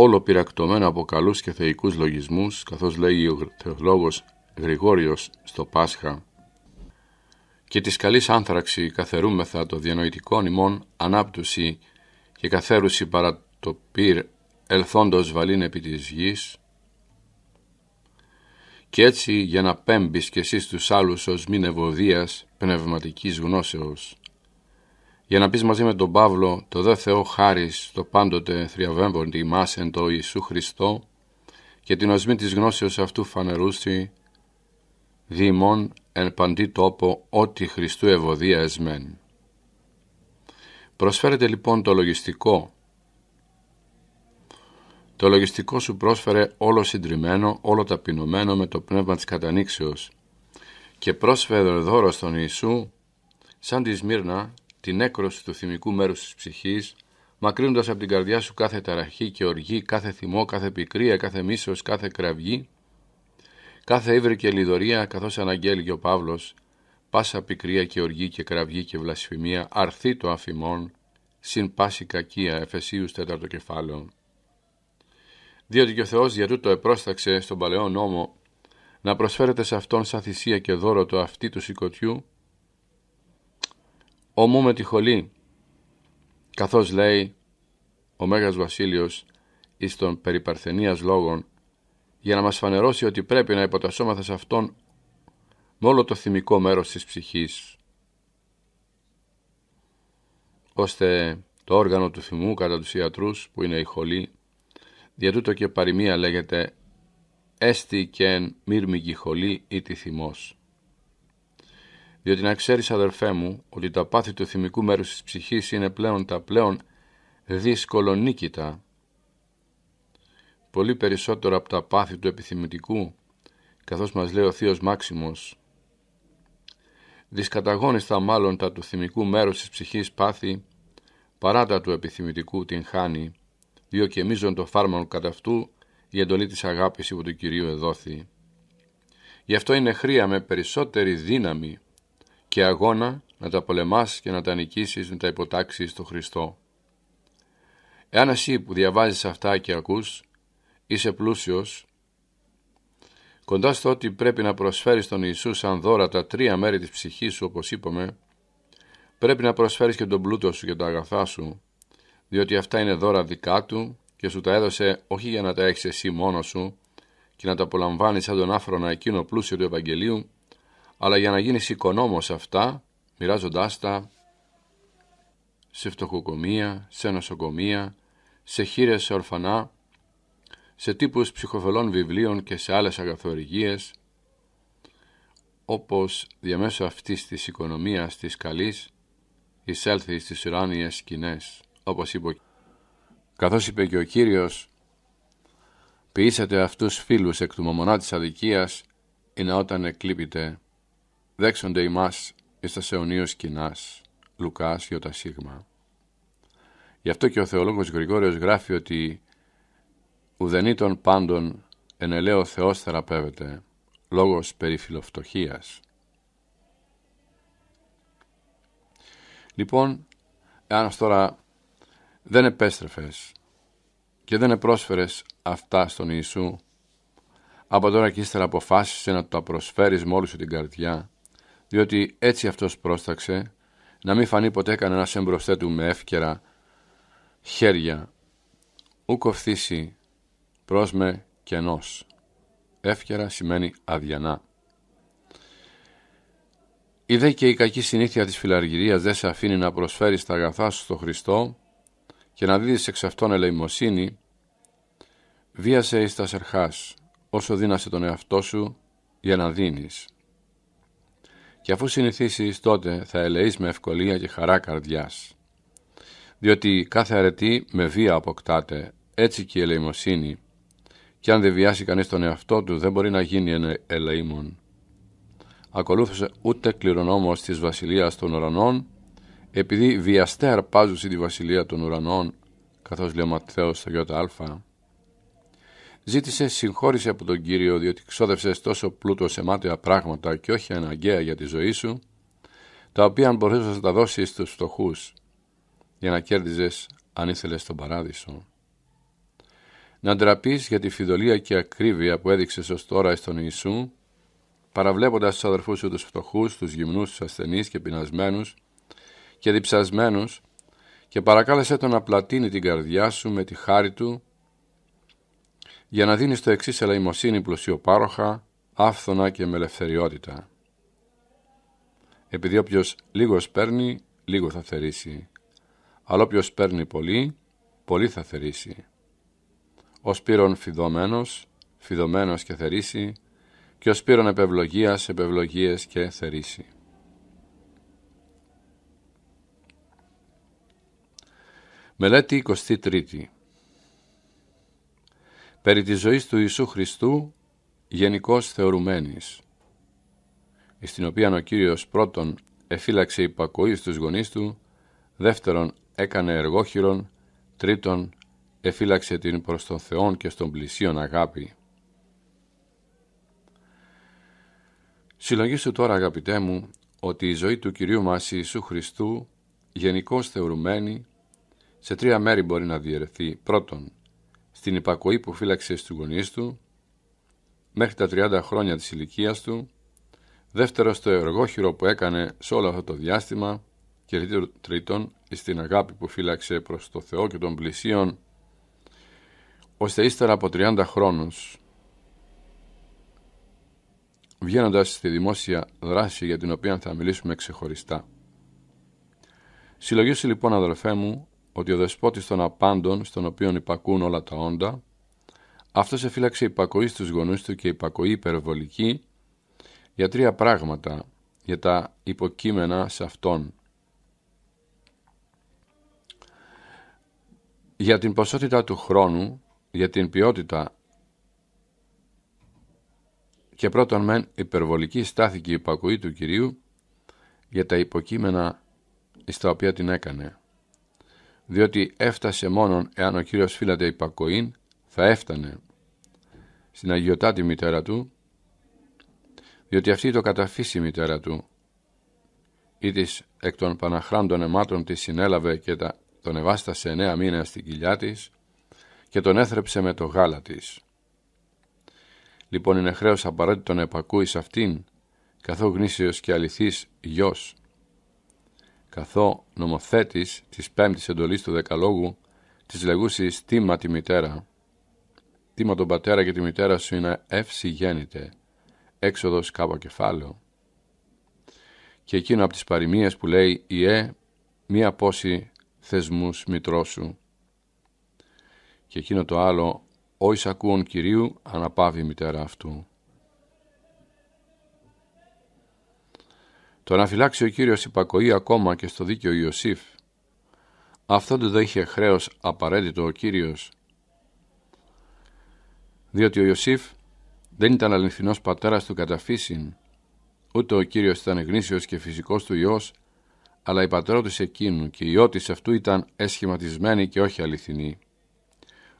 όλο πειρακτωμένο από καλούς και θεϊκούς λογισμούς, καθώς λέγει ο θεολόγος Γρηγόριος στο Πάσχα, και της καλής άνθραξη καθερούμεθα το διανοητικό ημών ανάπτουση και καθέρουση παρά το πυρ ελθόντος βαλήν επί της γης, και έτσι για να πέμπεις κι εσύ τους άλλους ως μην ευωδίας πνευματικής γνώσεως για να πεις μαζί με τον Παύλο το δε Θεό χάρις το πάντοτε τη ημάς εν το Ιησού Χριστό και την οσμή της γνώσεως αυτού φανερούστη διημών εν παντή τόπο ό,τι Χριστού ευωδία εσμέν. Προσφέρεται λοιπόν το λογιστικό. Το λογιστικό σου πρόσφερε όλο συντριμμένο, όλο ταπεινωμένο με το πνεύμα της κατανήξεως και πρόσφερε δώρο στον Ιησού σαν τη Σμύρνα την έκρωση του θυμικού μέρους της ψυχής, μακρύνοντας από την καρδιά σου κάθε ταραχή και οργή, κάθε θυμό, κάθε πικρία, κάθε μίσος, κάθε κραυγή, κάθε ύβρη και λιδωρία, καθώς αναγγέλει ο Παύλος, πάσα πικρία και οργή και κραυγή και βλασφημία, αρθεί το αφημών, συν πάση κακία, Εφεσίους τέταρτο κεφάλαιο. Διότι και ο Θεός για τούτο επρόσταξε στον παλαιό νόμο να προσφέρεται σε αυτόν σαν θυσία και δώρο το αυτή του σηκωτιού, ομού με τη χολή, καθώς λέει ο Μέγας Βασίλειος εις των περιπαρθενίας λόγων, για να μας φανερώσει ότι πρέπει να υποτασσόμαθα σε Αυτόν με όλο το θυμικό μέρος της ψυχής, ώστε το όργανο του θυμού κατά τους ιατρούς που είναι η χολή, δια τούτο και παροιμία λέγεται «Έστι και μυρμικη χολή ή τη θυμός». Διότι να ξέρεις αδερφέ μου ότι τα πάθη του θυμικού μέρους της ψυχής είναι πλέον τα πλέον νίκητα. πολύ περισσότερο από τα πάθη του επιθυμητικού, καθώς μας λέει ο Θείος Μάξιμος. Δυσκαταγόνιστα μάλλον τα του θυμικού μέρους της ψυχής πάθη, παρά τα του επιθυμητικού την χάνει, διότι και το φάρμακο κατά αυτού η εντολή της αγάπης που του Κυρίου εδόθη. Γι' αυτό είναι χρία με περισσότερη δύναμη και αγώνα να τα πολεμάς και να τα νικήσεις, να τα υποτάξεις στο Χριστό. Εάν εσύ που διαβάζεις αυτά και ακούς, είσαι πλούσιος, κοντά στο ότι πρέπει να προσφέρεις τον Ιησού σαν δώρα τα τρία μέρη της ψυχής σου, όπως είπαμε, πρέπει να προσφέρεις και τον πλούτο σου και τα αγαθά σου, διότι αυτά είναι δώρα δικά του και σου τα έδωσε όχι για να τα έχεις εσύ μόνος σου και να τα απολαμβάνεις σαν τον άφρονα εκείνο πλούσιο του Ευαγγελίου, αλλά για να γίνεις οικονόμος αυτά, μοιράζοντάς τα σε φτωχοκομεία, σε νοσοκομεία, σε χείρες σε ορφανά, σε τύπους ψυχοφελών βιβλίων και σε άλλες αγαθορυγίες, όπως διαμέσω αυτής της οικονομίας της καλής εισέλθει στις ουράνιες σκηνές, όπως είπε, καθώς είπε και ο Κύριος, ποιήσατε αυτούς φίλους εκ του μομονά της αδικίας, είναι όταν εκλείπεται δέξονται ημάς εις τα σεωνίως κοινάς, Λουκάς Ιωτα Σίγμα. Γι' αυτό και ο θεολόγος Γρηγόριος γράφει ότι «Ουδενή των πάντων εν Θεός θεραπεύεται, λόγος περί φιλοφτωχίας». Λοιπόν, εάν τώρα δεν επέστρεφες και δεν επρόσφερες αυτά στον Ιησού, από τώρα και ύστερα αποφάσισε να τα προσφέρεις μόλις σου την καρδιά, διότι έτσι αυτός πρόσταξε να μην φανεί ποτέ κανένας εμπροσθέτου με εύκαιρα χέρια ου κοφθήσει προς με κενός. Εύκαιρα σημαίνει αδιανά. Η δε και η κακή συνήθεια της φιλαργυρίας δεν σε αφήνει να προσφέρεις τα αγαθά σου στον Χριστό και να δίδεις εξ αυτών ελεημοσύνη, βίασε εις τα σερχάς, όσο δίνασε τον εαυτό σου για να δίνεις και αφού συνηθίσεις τότε θα ελεείς με ευκολία και χαρά καρδιάς. Διότι κάθε αρετή με βία αποκτάται, έτσι και η ελεημοσύνη, και αν δεν βιάσει κανείς τον εαυτό του δεν μπορεί να γίνει ένα Ακολούθησε ούτε κληρονόμος της βασιλείας των ουρανών, επειδή βιαστέ αρπάζουσε τη βασιλεία των ουρανών, καθώς λέει ο Ματθαίος στο Αλφα, Ζήτησε συγχώρηση από τον Κύριο διότι ξόδευσες τόσο πλούτο σε μάτια πράγματα και όχι αναγκαία για τη ζωή σου, τα οποία μπορούσες να τα δώσεις στους φτωχούς για να κέρδιζες αν ήθελες τον παράδεισο. Να ντραπείς για τη φιδωλία και ακρίβεια που έδειξες ως τώρα στον Ιησού, παραβλέποντας τους αδερφούς σου τους φτωχούς, τους γυμνούς, τους ασθενείς και πεινασμένους και διψασμένους, και παρακάλεσε τον να πλατείνει την καρδιά σου με τη χάρη του για να δίνεις το εξής ελαϊμοσύνη πλουσιοπάροχα, άφθονα και με ελευθεριότητα. Επειδή όποιος λίγος παίρνει, λίγο θα θερήσει. Αλλά όποιος παίρνει πολύ, πολύ θα θερήσει. Ο Σπύρον φιδωμένος, φιδωμένος και θερήσει, και ο Σπύρον επευλογίας, επευλογίες και θερήσει. Μελέτη 23 περί της ζωής του Ιησού Χριστού γενικώς θεωρουμένης, στην οποία ο Κύριος πρώτον εφύλαξε υπακοή στους γονείς του, δεύτερον έκανε εργόχειρον, τρίτον εφύλαξε την προς τον Θεόν και στον πλησίον αγάπη. Συλλογήσου τώρα αγαπητέ μου ότι η ζωή του Κυρίου μας Ιησού Χριστού γενικώς θεωρουμένη σε τρία μέρη μπορεί να διαιρεθεί. Πρώτον, στην υπακοή που φύλαξε στους γονείς του, μέχρι τα 30 χρόνια της ηλικίας του, δεύτερο στο εργόχειρο που έκανε σε όλο αυτό το διάστημα και τρίτον στην αγάπη που φύλαξε προς το Θεό και των πλησίων, ώστε ύστερα από 30 χρόνους, βγαίνοντας στη δημόσια δράση για την οποία θα μιλήσουμε ξεχωριστά. Συλλογίσου λοιπόν αδελφέ μου ότι ο δεσπότης των απάντων, στον οποίον υπακούν όλα τα όντα, αυτός εφύλαξε υπακοή στους γονούς του και υπακοή υπερβολική για τρία πράγματα, για τα υποκείμενα σε αυτόν. Για την ποσότητα του χρόνου, για την ποιότητα και πρώτον μεν υπερβολική στάθηκε η υπακοή του Κυρίου για τα υποκείμενα στα οποία την έκανε διότι έφτασε μόνον εάν ο Κύριος φύλατε υπακοήν, θα έφτανε στην αγιωτάτη μητέρα του, διότι αυτή το καταφύσει η μητέρα του, ή της εκ των παναχράντων αιμάτων της συνέλαβε και τα, τον εβάστασε εννέα μήνα στην κοιλιά της και τον έθρεψε με το γάλα της. Λοιπόν είναι χρέος απαραίτητο να σε αυτήν, καθό γνήσιος και αληθής γιος, καθώ νομοθέτης της πέμπτης εντολής του δεκαλόγου της λεγούσης τίμα τη μητέρα. Τίμα τον πατέρα και τη μητέρα σου είναι εύση γέννητε, έξοδος κεφάλαιο. Και εκείνο από τις παροιμίες που λέει Ε, μία πόση θεσμούς μητρός σου». Και εκείνο το άλλο «Ό ακούων Κυρίου αναπάβει η μητέρα αυτού». Το να φυλάξει ο Κύριος υπακοή ακόμα και στο δίκαιο Ιωσήφ, αυτό του δεν είχε χρέος απαραίτητο ο Κύριος, διότι ο Ιωσήφ δεν ήταν αληθινός πατέρας του καταφύσιν, ούτε ο Κύριος ήταν γνήσιος και φυσικός του Υιός, αλλά η πατρότης εκείνου και η ιότης αυτού ήταν εσχηματισμένη και όχι αληθινή,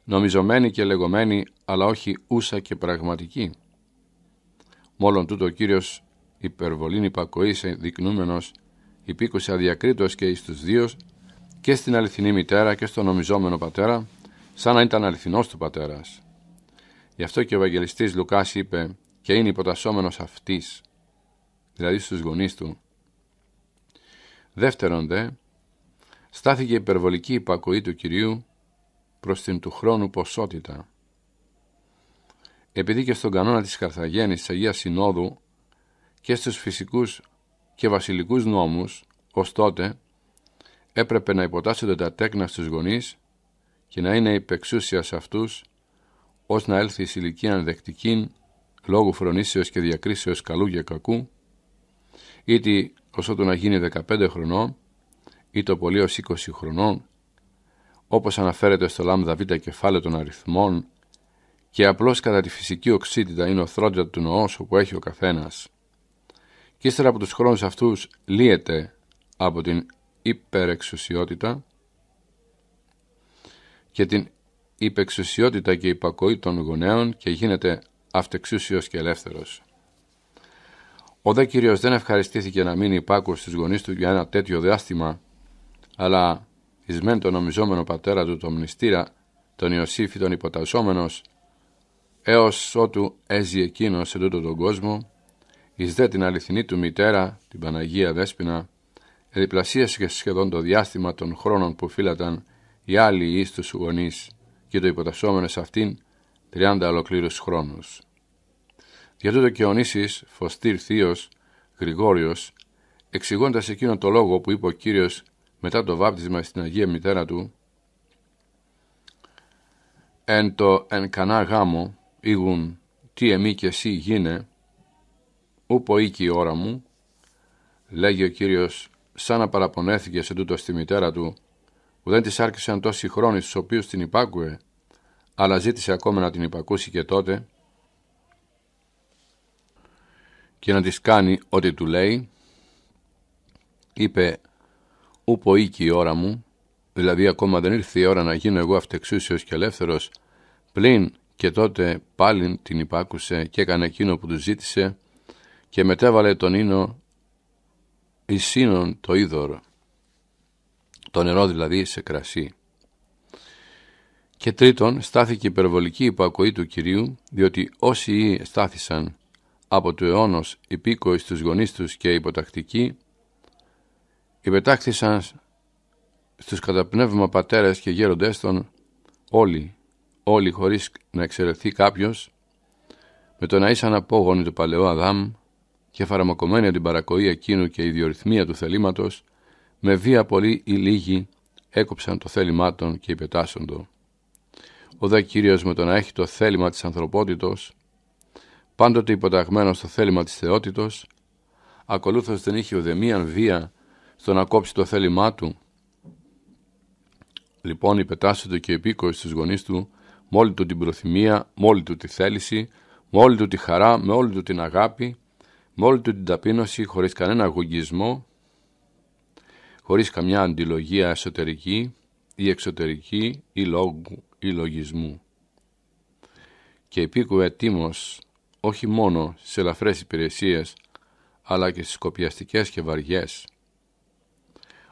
νομιζομένη και λεγόμενη, αλλά όχι ούσα και πραγματική. Μόλον τούτο ο Κύριος υπερβολήν υπακοή ενδεικνούμενο, υπήκουσε αδιακρίτως και εις τους δύο, και στην αληθινή μητέρα και στον νομιζόμενο πατέρα, σαν να ήταν αληθινός του πατέρας. Γι' αυτό και ο Ευαγγελιστής Λουκάς είπε «Και είναι υποτασσόμενος αυτής, δηλαδή στους γονείς του. Δεύτερον δε, στάθηκε υπερβολική υπακοή του Κυρίου προς την του χρόνου ποσότητα. Επειδή και στον κανόνα της Καρθαγένης της Αγίας Συνόδου και στους φυσικούς και βασιλικούς νόμους, ως τότε έπρεπε να υποτάσσονται τα τέκνα στους γονείς και να είναι υπεξούσια σε αυτούς, ώστε να έλθει η ηλικία ανδεκτική λόγου φρονήσεως και διακρίσεως καλού και κακού, είτε ως ότου να γίνει 15 χρονών, ή το πολύ ως 20 χρονών, όπως αναφέρεται στο λάμδα β κεφάλαιο των αριθμών και απλώς κατά τη φυσική οξύτητα είναι ο οθρότητα του νοός που έχει ο καθένας και ύστερα από τους χρόνους αυτούς λύεται από την υπερεξουσιότητα και την υπεξουσιότητα και υπακοή των γονέων και γίνεται αυτεξούσιος και ελεύθερος. Ο δε Κύριος δεν ευχαριστήθηκε να μείνει υπάκος στους γονείς του για ένα τέτοιο διάστημα, αλλά εισμέν τον νομιζόμενο πατέρα του τον μνηστήρα, τον Ιωσήφη τον υποτασσόμενος, έως ότου έζει εκείνος σε τούτο τον κόσμο, εις δε την αληθινή του μητέρα, την Παναγία Δέσποινα, εδιπλασίασε και σχεδόν το διάστημα των χρόνων που φύλαταν οι άλλοι εις τους γονείς και το υποτασσόμενο σε αυτήν 30 ολοκλήρους χρόνους. Για τούτο και ο Φωστήρ Θείος, Γρηγόριος, εξηγώντας εκείνο το λόγο που είπε ο Κύριος μετά το βάπτισμα στην Αγία Μητέρα του, «Εν το εν κανά γάμο ήγουν τι εμεί και εσύ γίνε, ούπο οίκη η ώρα μου, λέγει ο Κύριος, σαν να παραπονέθηκε σε τούτο στη μητέρα του, που δεν της άρχισαν τόσοι χρόνοι στους οποίους την υπάκουε, αλλά ζήτησε ακόμα να την υπακούσει και τότε και να της κάνει ό,τι του λέει, είπε «Ούπο οίκη η ώρα μου, δηλαδή ακόμα δεν ήρθε η ώρα να γίνω εγώ αυτεξούσιος και ελεύθερος, πλην και τότε πάλιν την υπάκουσε και έκανε εκείνο που του ζήτησε και μετέβαλε τον ίνο σύνον το είδωρο, το νερό δηλαδή σε κρασί. Και τρίτον, στάθηκε υπερβολική υποακοή του Κυρίου, διότι όσοι οι στάθησαν από του αιώνος υπήκοοι στους γονείς τους και υποτακτικοί, υπετάχθησαν στους καταπνεύμα πατέρες και γέροντές των όλοι, όλοι χωρίς να εξαιρεθεί κάποιος, με το να ήσαν απόγονοι του παλαιού Αδάμ, και φαραμακωμένη από την παρακοή εκείνου και η διορυθμία του θελήματος, με βία πολύ ή λίγοι έκοψαν το θέλημά των και υπετάσσοντο. Ο δε Κύριος με το να έχει το θέλημα της ανθρωπότητος, πάντοτε υποταγμένος στο θέλημα της θεότητος, ακολούθως δεν είχε ουδεμίαν βία στο να κόψει το θέλημά του. Λοιπόν υπετάσσοντο και επίκοη στους γονείς του, μόλι του την προθυμία, μόλι του τη θέληση, με του τη χαρά, με όλη του την αγάπη, με όλη του την ταπείνωση, χωρίς κανένα αγωγισμό, χωρίς καμιά αντιλογία εσωτερική ή εξωτερική ή, λόγου, ή λογισμού. Και επίκουε τίμος όχι μόνο σε ελαφρές υπηρεσίες, αλλά και στις κοπιαστικές και βαριές.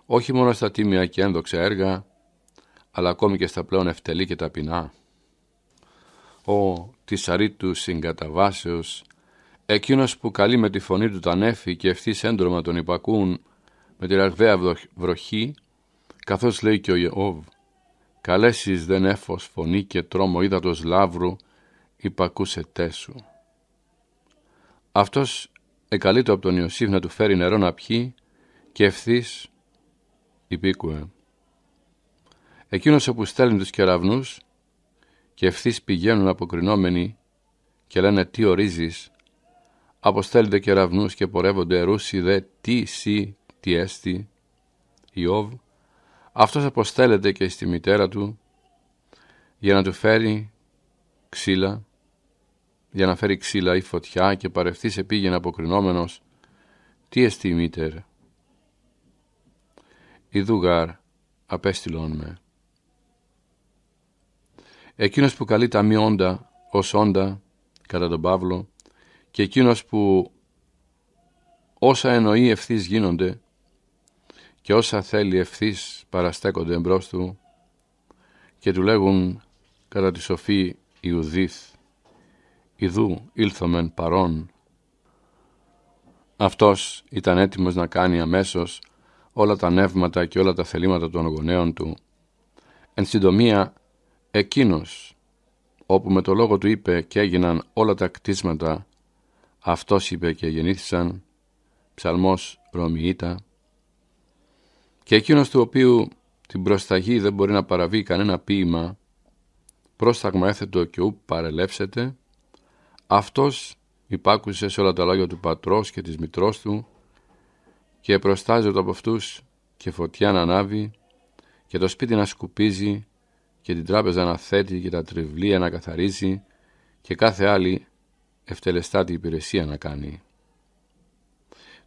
Όχι μόνο στα τίμια και ένδοξα έργα, αλλά ακόμη και στα πλέον ευτελή και ταπεινά. Ο της αρήτου συγκαταβάσεως. Εκείνος που καλεί με τη φωνή του τα νέφη και ευθύς έντρωμα τον υπακούν με τη ραγδαία βροχή, καθώς λέει και ο Ιεώβ, «Καλέσεις δεν έφως φωνή και τρόμο είδατος λαύρου, υπακούσε τέσου». Αυτός εκαλείται από τον Ιωσήφ να του φέρει νερό να πιει και ευθύς υπήκουε. Εκείνος όπου στέλνει τους κεραυνούς και ευθύς πηγαίνουν αποκρινόμενοι και λένε «Τι ορίζεις» και κεραυνούς και πορεύονται ρούσι δε τι σι τι έστι Ιώβ αυτός αποστέλλεται και στη μητέρα του για να του φέρει ξύλα για να φέρει ξύλα ή φωτιά και παρευθεί σε πήγαινε αποκρινόμενος τι εστι μήτερ Ιδούγαρ απέστειλον με Εκείνος που καλεί τα μη όντα ως όντα κατά τον Παύλο και εκείνος που όσα εννοεί ευθύς γίνονται και όσα θέλει ευθύς παραστέκονται εμπρός του και του λέγουν κατά τη σοφή Ιουδίθ «Ιδού ήλθομεν παρών». Αυτός ήταν έτοιμος να κάνει αμέσως όλα τα νεύματα και όλα τα θελήματα των γονέων του. Εν συντομία, εκείνος, όπου με το λόγο του είπε και έγιναν όλα τα κτίσματα αυτός είπε και γεννήθησαν ψαλμός Ρωμιήτα και εκείνος του οποίου την προσταγή δεν μπορεί να παραβεί κανένα ποίημα πρόσταγμα έθετο και ου παρελεύσετε αυτός υπάκουσε σε όλα τα λόγια του πατρός και της μητρός του και προστάζεται από αυτούς και φωτιά να ανάβει και το σπίτι να σκουπίζει και την τράπεζα να θέτει και τα τριβλία να καθαρίζει και κάθε άλλη ευτελεστάτη υπηρεσία να κάνει.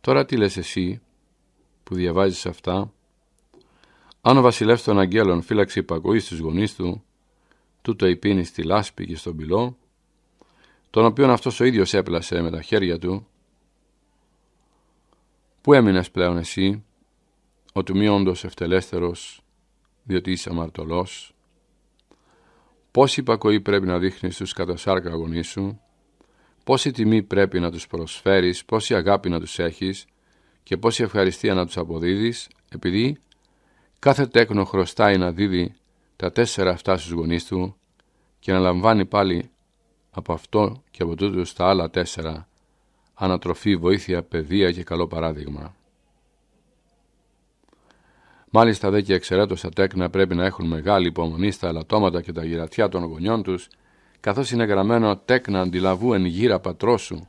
Τώρα τι λες εσύ που διαβάζεις αυτά, αν ο βασιλεύς των αγγέλων φύλαξε υπακοή στους γονείς του, τούτο υπήνει στη λάσπη και στον πυλό, τον οποίον αυτός ο ίδιος έπλασε με τα χέρια του, πού έμεινες πλέον εσύ, ο του μη όντως ευτελέστερος, διότι είσαι αμαρτωλός, πώς υπακοή πρέπει να δείχνεις στους κατασάρκα γονείς σου, πόση τιμή πρέπει να τους προσφέρεις, πόση αγάπη να τους έχεις και πόση ευχαριστία να τους αποδίδεις, επειδή κάθε τέκνο χρωστάει να δίδει τα τέσσερα αυτά στους γονείς του και να λαμβάνει πάλι από αυτό και από τούτο τα άλλα τέσσερα ανατροφή, βοήθεια, παιδεία και καλό παράδειγμα. Μάλιστα δε και εξαιρέτως τα τέκνα πρέπει να έχουν μεγάλη υπομονή στα ελαττώματα και τα γυρατιά των γονιών τους καθώς είναι γραμμένο τέκνα αντιλαβού εν γύρα σου»,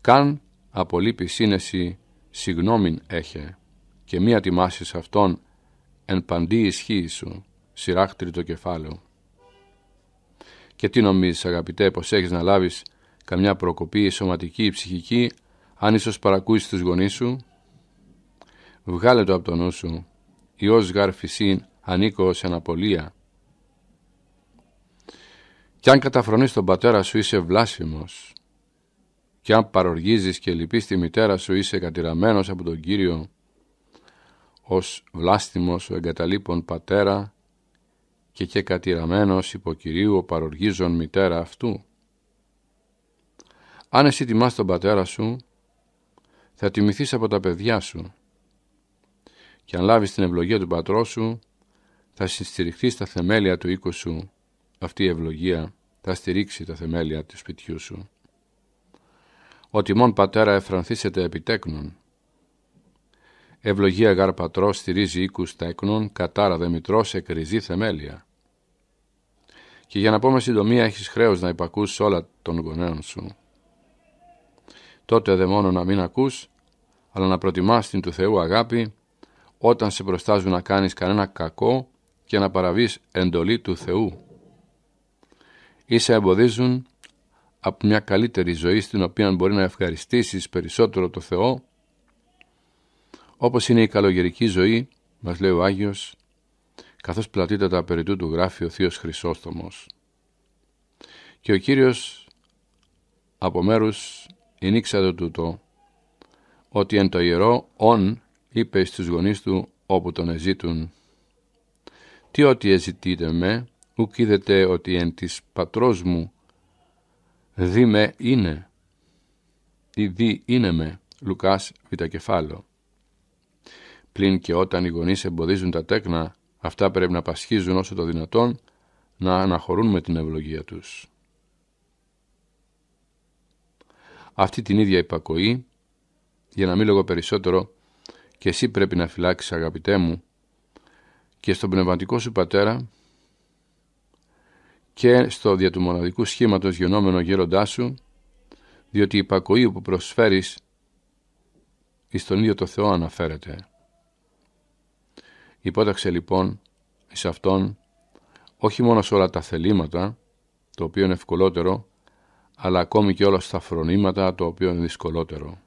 καν απολύπη σύνεση συγνώμην έχε, και μία τιμάσεις αυτόν εν παντή ισχύη σου, σειράχτηρη το κεφάλαιο. Και τι νομίζεις αγαπητέ πως έχεις να λάβεις καμιά προκοπή σωματική ή ψυχική αν ίσως παρακούεις τους γονείς σου. Βγάλε το από το νου σου, γάρ φυσήν ανήκω σε αναπολία, κι αν καταφρονείς τον πατέρα σου είσαι βλάσιμος κι αν παροργίζεις και λυπείς τη μητέρα σου είσαι κατηραμένος από τον Κύριο ως βλάστημος ο εγκαταλείπων πατέρα και και κατηραμένος υποκυρίου ο παροργίζων μητέρα αυτού. Αν εσύ τιμάς τον πατέρα σου θα τιμηθείς από τα παιδιά σου και αν λάβεις την ευλογία του πατρός σου θα συστηριχθείς στα θεμέλια του οίκου σου αυτή η ευλογία θα στηρίξει τα θεμέλια του σπιτιού σου. Ο τιμόν πατέρα εφρανθίσεται επιτέκνων. Ευλογία γαρ πατρός στηρίζει οίκους τέκνων, κατάρα δε μητρός εκριζεί θεμέλια. Και για να πω με συντομία έχεις χρέος να υπακούς όλα των γονέων σου. Τότε δε μόνο να μην ακούς, αλλά να προτιμάς την του Θεού αγάπη, όταν σε προστάζουν να κάνεις κανένα κακό και να παραβείς εντολή του Θεού ή σε εμποδίζουν από μια καλύτερη ζωή στην οποία μπορεί να ευχαριστήσεις περισσότερο το Θεό όπως είναι η καλογερική ζωή, μας λέει ο Άγιος, καθώς τα περιτού του γράφει ο Θείος Χρυσόστομος. Και ο Κύριος από μέρους ενήξατε τούτο, ότι εν το ιερό «ον» είπε στους γονείς του όπου τον εζήτουν. Τι ότι εζητείτε με, ουκ είδετε ότι εν της πατρός μου δι με είναι ή δι είναι με Λουκάς β' κεφάλαιο. Πλην και όταν οι γονείς εμποδίζουν τα τέκνα, αυτά πρέπει να πασχίζουν όσο το δυνατόν να αναχωρούν με την ευλογία τους. Αυτή την ίδια υπακοή, για να μην λόγω περισσότερο, και εσύ πρέπει να φυλάξεις αγαπητέ μου, και στον πνευματικό σου πατέρα και στο δια του μοναδικού σχήματος γενόμενο γέροντά σου, διότι η υπακοή που προσφέρεις εις τον ίδιο το Θεό αναφέρεται. Υπόταξε λοιπόν εις Αυτόν όχι μόνος σε όλα τα θελήματα, το οποίο είναι ευκολότερο, αλλά ακόμη και όλα στα φρονήματα, το οποίο είναι δυσκολότερο.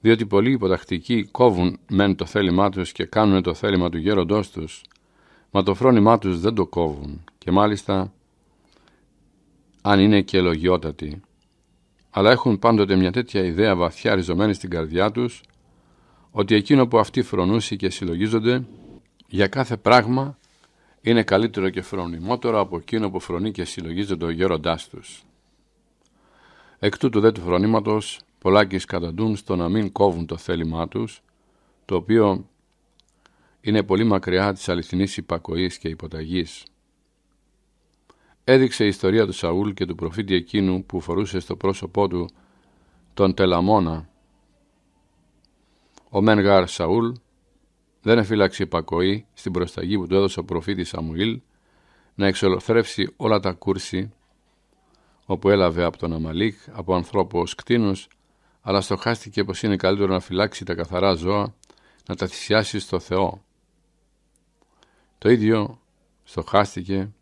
Διότι πολλοί υποτακτικοί κόβουν μεν το θέλημά τους και κάνουν το θέλημα του γέροντός τους, μα το φρόνημά τους δεν το κόβουν και μάλιστα αν είναι και λογιότατοι, αλλά έχουν πάντοτε μια τέτοια ιδέα βαθιά ριζωμένη στην καρδιά τους, ότι εκείνο που αυτοί φρονούσε και συλλογίζονται, για κάθε πράγμα είναι καλύτερο και φρονιμότερο από εκείνο που φρονεί και συλλογίζεται ο γέροντάς τους. Εκ τούτου δε του φρονήματος, πολλάκις καταντούν στο να μην κόβουν το θέλημά τους, το οποίο είναι πολύ μακριά της αληθινής υπακοής και υποταγής. Έδειξε η ιστορία του Σαούλ και του προφήτη εκείνου που φορούσε στο πρόσωπό του τον Τελαμόνα. Ο Μενγάρ Σαούλ δεν εφύλαξε υπακοή στην προσταγή που του έδωσε ο προφήτης Σαμουήλ να εξολοθρεύσει όλα τα κούρση όπου έλαβε από τον Αμαλίκ, από ανθρώπους ως αλλά στοχάστηκε πως είναι καλύτερο να φυλάξει τα καθαρά ζώα, να τα θυσιάσει στο Θεό. Το ίδιο στοχάστηκε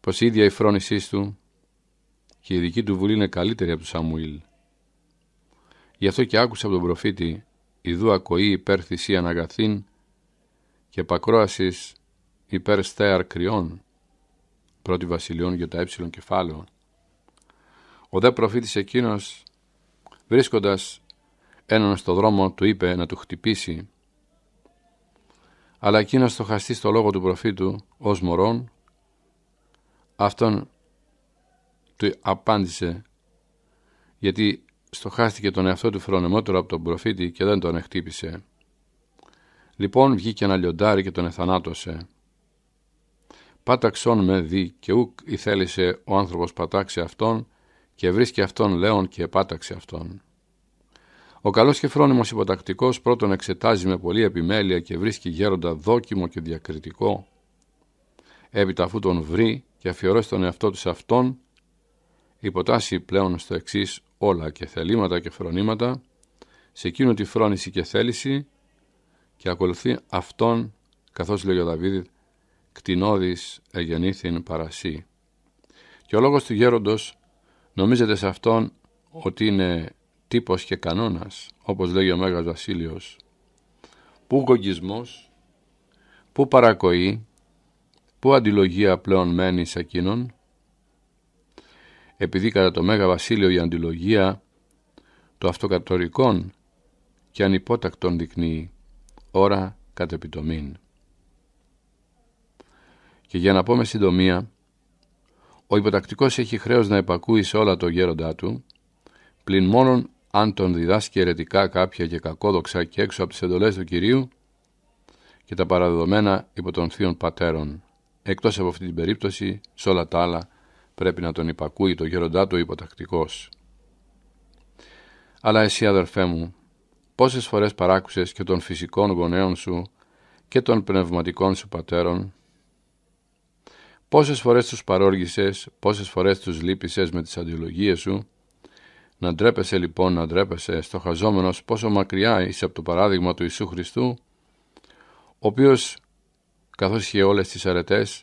πως η ίδια η φρόνησή του και η δική του βουλή είναι καλύτερη από τους Σαμουήλ. Γι' αυτό και άκουσε από τον προφήτη «Ιδού ακοή υπέρ θυσίαν αγαθήν και επακρόασης υπέρ στέαρ κρυών» πρώτη βασιλειών για τα έψιλον κεφάλαιο. Ο δε προφήτης εκείνος βρίσκοντας έναν στο δρόμο του είπε να του χτυπήσει αλλά εκείνος το στο λόγο του προφήτου ως μωρόν, αυτόν του απάντησε γιατί στοχάστηκε τον εαυτό του φρονεμότερο από τον προφήτη και δεν τον εχτύπησε. Λοιπόν βγήκε ένα λιοντάρι και τον εθανάτωσε. Πάταξόν με δι και ουκ θέλησε ο άνθρωπος πατάξει αυτόν και βρίσκει αυτόν λέον και επάταξε αυτόν. Ο καλός και φρόνιμος υποτακτικός πρώτον εξετάζει με πολλή επιμέλεια και βρίσκει γέροντα δόκιμο και διακριτικό. Έπειτα, αφού τον βρει και αφιερώσει τον εαυτό του σε αυτόν, υποτάσσει πλέον στο εξής όλα και θελήματα και φρονήματα, σε εκείνο τη φρόνηση και θέληση και ακολουθεί αυτόν, καθώς λέει ο Δαβίδ, κτηνώδης εγενήθην παρασύ. Και ο λόγος του γέροντος νομίζεται σε αυτόν ότι είναι τύπος και κανόνας, όπως λέγει ο Μέγας Βασίλειος, πού γογισμός πού παρακοή, πού αντιλογία πλέον μένει σε εκείνον, επειδή κατά το Μέγα Βασίλειο η αντιλογία το αυτοκατορικών και ανυπότακτων δεικνύει, ώρα κατ' Και για να πω με συντομία, ο υποτακτικός έχει χρέος να επακούει σε όλα το γέροντά του, πλην μόνον αν τον διδάσκει αιρετικά κάποια και κακόδοξα και έξω από τις εντολές του Κυρίου και τα παραδεδομένα υπό των θείων πατέρων. Εκτός από αυτή την περίπτωση, σε όλα τα άλλα πρέπει να τον υπακούει το γέροντά του υποτακτικός. Αλλά εσύ αδερφέ μου, πόσες φορές παράκουσες και των φυσικών γονέων σου και των πνευματικών σου πατέρων, πόσες φορές τους παρόργησες, πόσες φορές τους λύπησες με τις αντιολογίες σου, να ντρέπεσαι λοιπόν, να ντρέπεσαι στοχαζόμενος πόσο μακριά είσαι από το παράδειγμα του Ιησού Χριστού, ο οποίος, καθώς είχε όλες τις αρετές,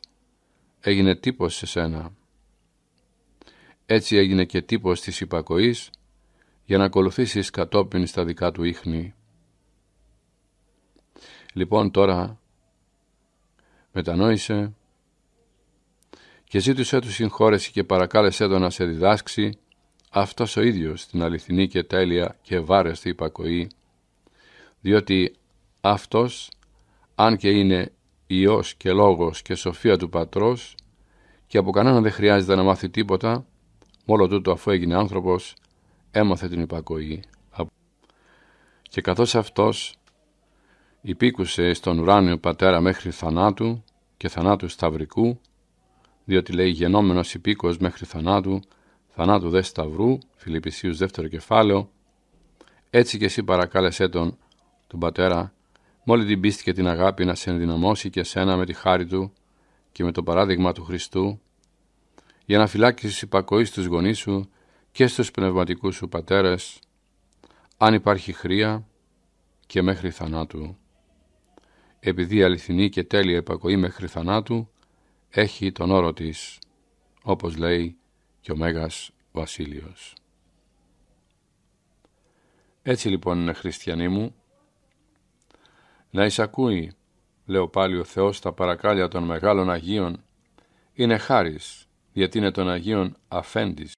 έγινε τύπος σε σένα. Έτσι έγινε και τύπος της υπακοής, για να ακολουθήσεις κατόπιν στα δικά του ίχνη. Λοιπόν τώρα, μετανόησε και ζήτησε του συγχώρεση και παρακάλεσέ τον να σε διδάξει αυτός ο ίδιος την αληθινή και τέλεια και βάρεστη υπακοή, διότι αυτός, αν και είναι Υιός και Λόγος και Σοφία του Πατρός και από κανένα δεν χρειάζεται να μάθει τίποτα, μόνο τούτο αφού έγινε άνθρωπος, έμαθε την υπακοή. Και καθώς αυτός υπήκουσε στον ουράνιο πατέρα μέχρι θανάτου και θανάτου σταυρικού, διότι λέει γενόμενος υπήκος μέχρι θανάτου θανάτου δε σταυρού, Φιλιππισίους δεύτερο κεφάλαιο, έτσι και εσύ παρακάλεσέ τον, τον πατέρα, μόλι την πίστη και την αγάπη να σε ενδυναμώσει και σένα με τη χάρη του και με το παράδειγμα του Χριστού, για να φυλάξεις υπακοή στους γονείς σου και στους πνευματικούς σου πατέρες, αν υπάρχει χρία και μέχρι θανάτου. Επειδή η αληθινή και τέλεια υπακοή μέχρι θανάτου έχει τον όρο της, όπως λέει και ο Μέγας Βασίλειος. Έτσι λοιπόν, χριστιανοί μου, να εισακούει, λέω πάλι ο Θεός, τα παρακάλια των μεγάλων Αγίων, είναι χάρις, γιατί είναι των Αγίων αφέντης.